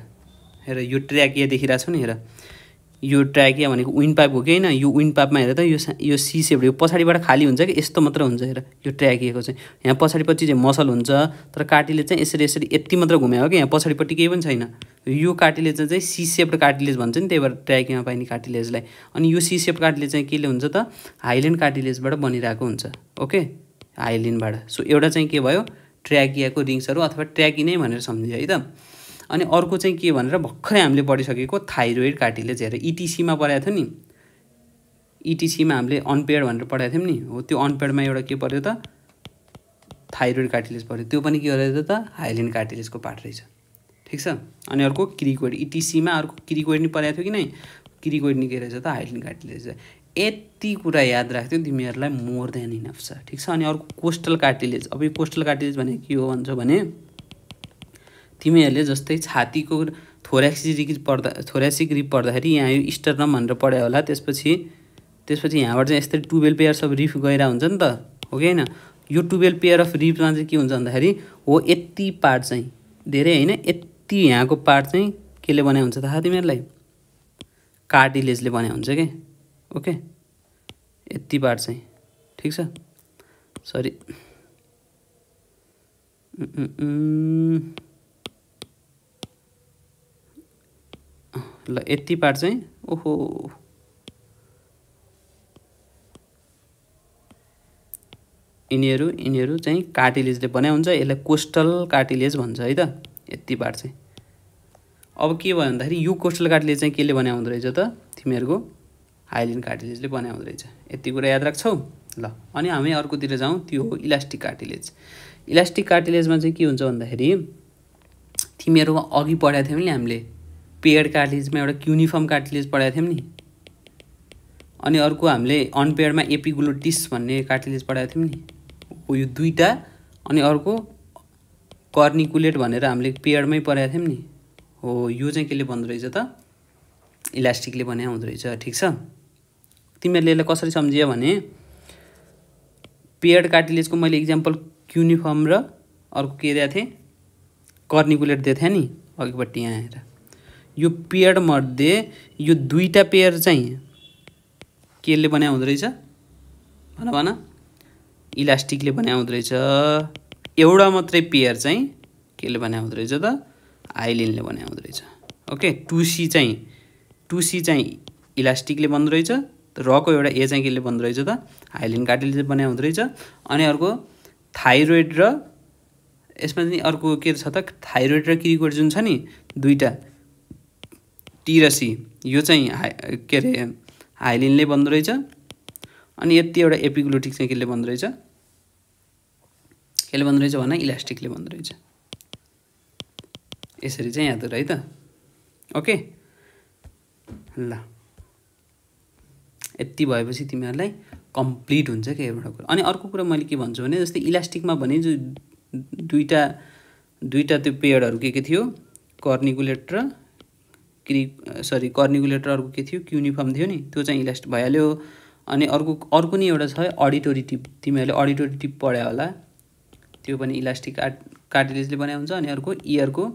हेर यो ट्र्याक यहाँ देखिरहेको छु नि हेर यो ट्र्याक यहाँ भनेको विन्ड पाइप हो कि होइन यो विन्ड पाइपमा हेर त यो यो सी सेप यो पछाडिबाट खाली हुन्छ कि यस्तो मात्र हुन्छ हेर यो ट्र्याकिएको चाहिँ यहाँ पछाडिपट्टि चाहिँ मसल हुन्छ तर काटीले चाहिँ यसरी यसरी यति मात्र घुमायो कि यहाँ पछाडिपट्टि केही पनि छैन यो काटीले चाहिँ सी सेप्ड काटिलेज भन्छ नि त्यही भएर ट्र्याकिङमा पाइने काटिलेजलाई अनि यो सी सेप्ड काटिलेज चाहिँ केले हुन्छ त हाइल्यान्ड काटिलेजबाट बनिरहेको हुन्छ ओके हाइल्यान्डबाट सो एउटा चाहिँ के भयो ट्र्याकियाको रिङ्सहरू अथवा ट्र्याकी नै भनेर सम्झियो है त अनि अर्को चाहिँ के भनेर भर्खरै हामीले पढिसकेको थाइरोइड कार्टिलेज हेरेर इटिसीमा e पढाएको थियो नि इटिसीमा e हामीले अनपेड भनेर पढाएको थियौँ नि हो त्यो अनपेडमा एउटा के पऱ्यो त थाइरोइड कार्टिलेज पऱ्यो त्यो पनि के रहेछ त हाइलिन कार्टिलेजको पार्ट रहेछ ठिक छ अनि अर्को क्रिकोइड इटिसीमा e अर्को क्रिकोइड नि पढाएको थियो कि नै क्रिकोइड नि के रहेछ त हाइलिन कार्टिलेज यति कुरा याद राख्थ्यो तिमीहरूलाई मोर देन इनफ छ ठिक छ अनि अर्को कोस्टल कार्टिलेज अब यो कोस्टल कार्टिलेज भनेको के हो भन्छौ भने तिमीहरूले जस्तै छातीको थोरासिक रिग पढ्दा थोरेक्सिक रिप पढ्दाखेरि यहाँ यो स्टर्नम भनेर पढायो होला त्यसपछि त्यसपछि यहाँबाट चाहिँ यस्तै टुवेल्भ पेयर्स अफ रिफ गएर हुन्छ नि त हो कि होइन यो टुवेल्भ पेयर अफ रिफमा चाहिँ के हुन्छ भन्दाखेरि हो यति पार्ट चाहिँ धेरै होइन यति यहाँको पार्ट चाहिँ केले बनायो हुन्छ थाहा तिमीहरूलाई कार्टिलेजले बनायो हुन्छ कि ओके यति पार्ट चाहिँ ठिक छ सरी ल यति पार्ट चाहिँ ओहो यिनीहरू यिनीहरू चाहिँ कार्टिलेजले बनाइ हुन्छ यसलाई कोस्टल कार्टिलेज भन्छ है त यति पार्ट चाहिँ अब के भयो भन्दाखेरि यो कोस्टल कार्टिलेज चाहिँ केले बनायो हुँदो रहेछ त तिमीहरूको हाइलिन कार्टिलेजले बनायो हुँदो रहेछ यति कुरा याद राख्छौ ल अनि हामी अर्कोतिर जाउँ त्यो हो इलास्टिक कार्टिलेज इलास्टिक कार्टिलेजमा चाहिँ के हुन्छ भन्दाखेरि तिमीहरूमा अघि पढाएको थियौँ नि हामीले पेयर कार्टिलेजमा एउटा क्युनिफर्म कार्टिलेज पढाएको थियौँ नि अनि अर्को हामीले अनपेयरमा एपिग्लोटिस भन्ने कार्टिलेज पढाएको थियौँ नि हो यो दुईवटा अनि अर्को कर्निकुलेट भनेर हामीले पेयरमै पढाएको थियौँ नि हो यो चाहिँ केले भन्दो रहेछ त इलास्टिकले भने हुँदो रहेछ ठिक छ तिमीहरूले यसलाई कसरी सम्झियो भने पेयर्ड कार्टिलेजको मैले इक्जाम्पल क्युनिफर्म र अर्को के दिएको थिएँ कर्निकुलेट दिएको थिएँ नि अघिपट्टि यहाँ आएर यो मध्ये यो दुईवटा पेयर चाहिँ केले बनाए हुँदो रहेछ भन भन इलास्टिकले बनाए हुँदो रहेछ एउटा मात्रै पेयर चाहिँ केले बनाए हुँदो रहेछ त आइलिनले बनाए हुँदो रहेछ ओके टुसी चाहिँ टुसी चाहिँ इलास्टिकले बन्दो रहेछ रको एउटा ए चाहिँ केले बन्दो रहेछ त हाइलिन काटेले बनाए हुँदो रहेछ अनि अर्को थाइरोइड र यसमा चाहिँ अर्को के छ त थाइरोइड र क्रिकोड जुन छ नि दुईवटा तिरसी यो चाहिँ के अरे हाइलिनले बन्दो रहेछ अनि यति एउटा एपिग्लोटिक चाहिँ केले बन्दो रहेछ केले बन्दो रहेछ भन इलास्टिकले बन्दो रहेछ यसरी चाहिँ याद त है त ओके ल यति भएपछि तिमीहरूलाई कम्प्लिट हुन्छ क्या एउटा कुरा अनि अर्को कुरा मैले के भन्छु भने जस्तै इलास्टिकमा भने जो दुईवटा दुईवटा त्यो पेयरहरू के के थियो कर्निकुलेट र क्रि सरी कर्निकुलेटर अर्को के थियो क्युनिफर्म थियो नि त्यो चाहिँ इलास्ट भइहाल्यो अनि अर्को अर्को नि एउटा छ अडिटोरी टिप तिमीहरूले अडिटोरी टिप पढ्यो होला त्यो पनि इलास्टिक काट कार्टिलेजले बनाएको हुन्छ अनि अर्को इयरको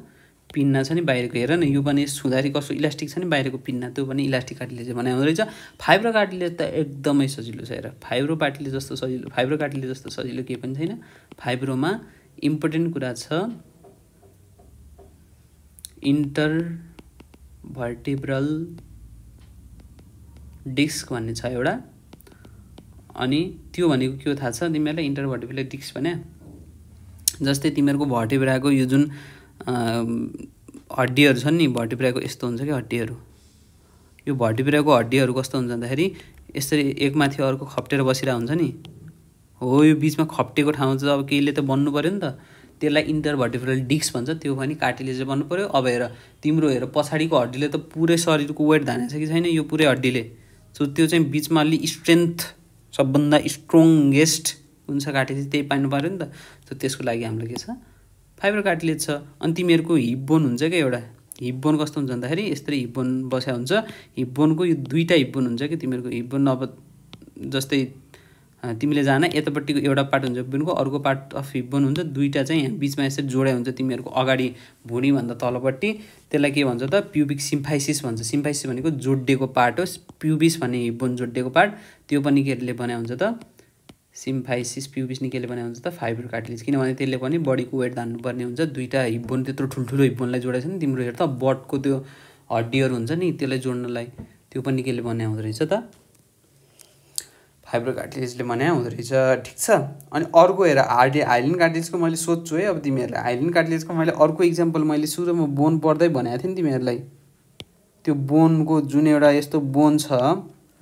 पिन्ना छ नि बाहिरको हेर न यो पनि सुधारी कस्तो इलास्टिक छ नि बाहिरको पिन्ना त्यो पनि इलास्टिक चाहिँ बनाउँदो रहेछ फाइब्रो कार्टिलेज त एकदमै सजिलो छ हेर फाइब्रो पार्टीले जस्तो सजिलो फाइब्रो काटिले जस्तो सजिलो केही पनि छैन फाइब्रोमा इम्पोर्टेन्ट कुरा छ इन्टर भर्टिब्रल डिस्क भन्ने छ एउटा अनि त्यो भनेको के हो थाहा छ तिमीहरूलाई इन्टर भर्टिब्रल डिस्क भने जस्तै तिमीहरूको भर्टिब्राको यो जुन हड्डीहरू छन् नि भर्टिब्राको यस्तो हुन्छ कि हड्डीहरू यो भर्टिब्राको हड्डीहरू कस्तो हुन्छ भन्दाखेरि यसरी एकमाथि अर्को खप्टेर बसिरहेको हुन्छ नि हो यो बिचमा खप्टेको ठाउँ चाहिँ अब केहीले त बन्नु पऱ्यो नि त त्यसलाई इन्टर डिक्स डिक्स भन्छ त्यो पनि काटिले चाहिँ बन्नु पऱ्यो अब हेर तिम्रो हेर पछाडिको हड्डीले त पुरै शरीरको वेट धानेछ कि छैन यो पुरै हड्डीले सो त्यो चाहिँ बिचमा अलि स्ट्रेन्थ सबभन्दा स्ट्रङ्गेस्ट हुन्छ छ त्यही पाइनु पऱ्यो नि त सो त्यसको लागि हाम्रो के छ फाइबर काटिले छ अनि तिमीहरूको हिप बोन हुन्छ क्या एउटा हिप बोन कस्तो हुन्छ भन्दाखेरि यस्तै हिप बोन बस्या हुन्छ हिप बोनको यो दुईवटा हिप बोन हुन्छ कि तिमीहरूको हिप बोन अब जस्तै तिमीले जान यतापट्टिको एउटा पार्ट हुन्छ बोनको अर्को पार्ट अफ हिप हुन्छ दुईवटा चाहिँ यहाँ बिचमा यसरी जोडा हुन्छ तिमीहरूको अगाडि भुँडीभन्दा तलपट्टि त्यसलाई के भन्छ त प्युबिक सिम्फाइसिस भन्छ सिम्फाइसिस भनेको जोडिएको पार्ट हो प्युबिस भन्ने हिप जोडिएको पार्ट त्यो पनि केले बनायो हुन्छ त सिम्फाइसिस प्युबिस नि केले बनायो हुन्छ त फाइब्रो कार्टिलेज किनभने त्यसले पनि बडीको वेट धान्नुपर्ने हुन्छ दुईवटा हिप त्यत्रो ठुल्ठुलो हिप बोनलाई छ नि तिम्रो हेर त बटको त्यो हड्डीहरू हुन्छ नि त्यसलाई जोड्नलाई त्यो पनि केले बनायो हुँदो रहेछ त हाइब्रो कार्टिलेजले भने हुँदो रहेछ ठिक छ अनि अर्को हेर आरडी आइल्यान्ड कार्टिलेजको मैले सोध्छु है अब तिमीहरूलाई आइल्यान्ड कार्टिलेजको मैले अर्को इक्जाम्पल मैले सुरुमा बोन पढ्दै भनेको थिएँ नि तिमीहरूलाई त्यो बोनको जुन एउटा यस्तो बोन छ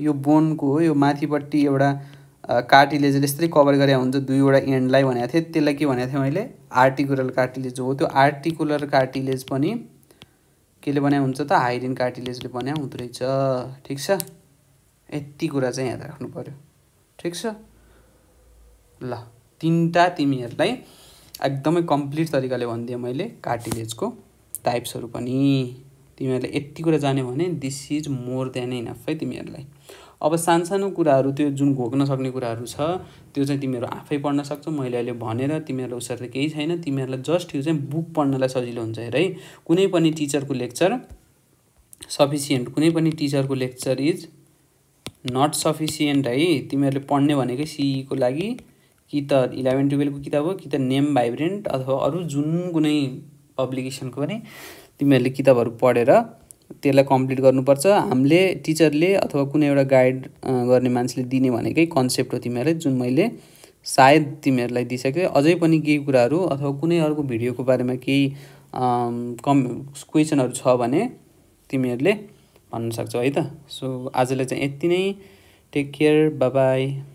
यो बोनको यो माथिपट्टि एउटा कार्टिलेजले यस्तै कभर गरे हुन्छ दुईवटा एन्डलाई भनेको थिएँ त्यसलाई के भनेको थिएँ मैले आर्टिकुलर कार्टिलेज हो त्यो आर्टिकुलर कार्टिलेज पनि केले बनाएको हुन्छ त हाइलिन कार्टिलेजले बनाएको हुँदो रहेछ ठिक छ यति कुरा चाहिँ याद राख्नु पऱ्यो ठिक छ ल तिनवटा तिमीहरूलाई एकदमै कम्प्लिट तरिकाले भनिदिएँ मैले कार्टिलेजको टाइप्सहरू पनि तिमीहरूले यति कुरा जान्यो भने this is more than enough है तिमीहरूलाई अब सानसानो कुराहरू त्यो जुन घोक्न सक्ने कुराहरू छ त्यो चाहिँ तिमीहरू आफै पढ्न सक्छौ मैले अहिले भनेर तिमीहरूलाई उसरी केही छैन तिमीहरूलाई जस्ट यो चाहिँ बुक पढ्नलाई सजिलो हुन्छ हेर है कुनै पनि टिचरको लेक्चर सफिसियन्ट कुनै पनि टिचरको लेक्चर इज नट सफिसियन्ट है तिमीहरूले पढ्ने भनेकै सिईको e लागि कि त इलेभेन टुवेल्भको किताब हो कि त नेम भाइब्रेन्ट अथवा अरू जुन कुनै पब्लिकेसनको पनि तिमीहरूले किताबहरू पढेर त्यसलाई कम्प्लिट गर्नुपर्छ हामीले टिचरले अथवा कुनै एउटा गाइड गर्ने मान्छेले दिने भनेकै कन्सेप्ट हो तिमीहरूले जुन मैले सायद तिमीहरूलाई दिइसकेँ अझै पनि केही कुराहरू अथवा कुनै अर्को भिडियोको बारेमा केही कम क्वेसनहरू छ भने तिमीहरूले भन्न सक्छौँ है त सो आजलाई चाहिँ यति नै टेक केयर बाई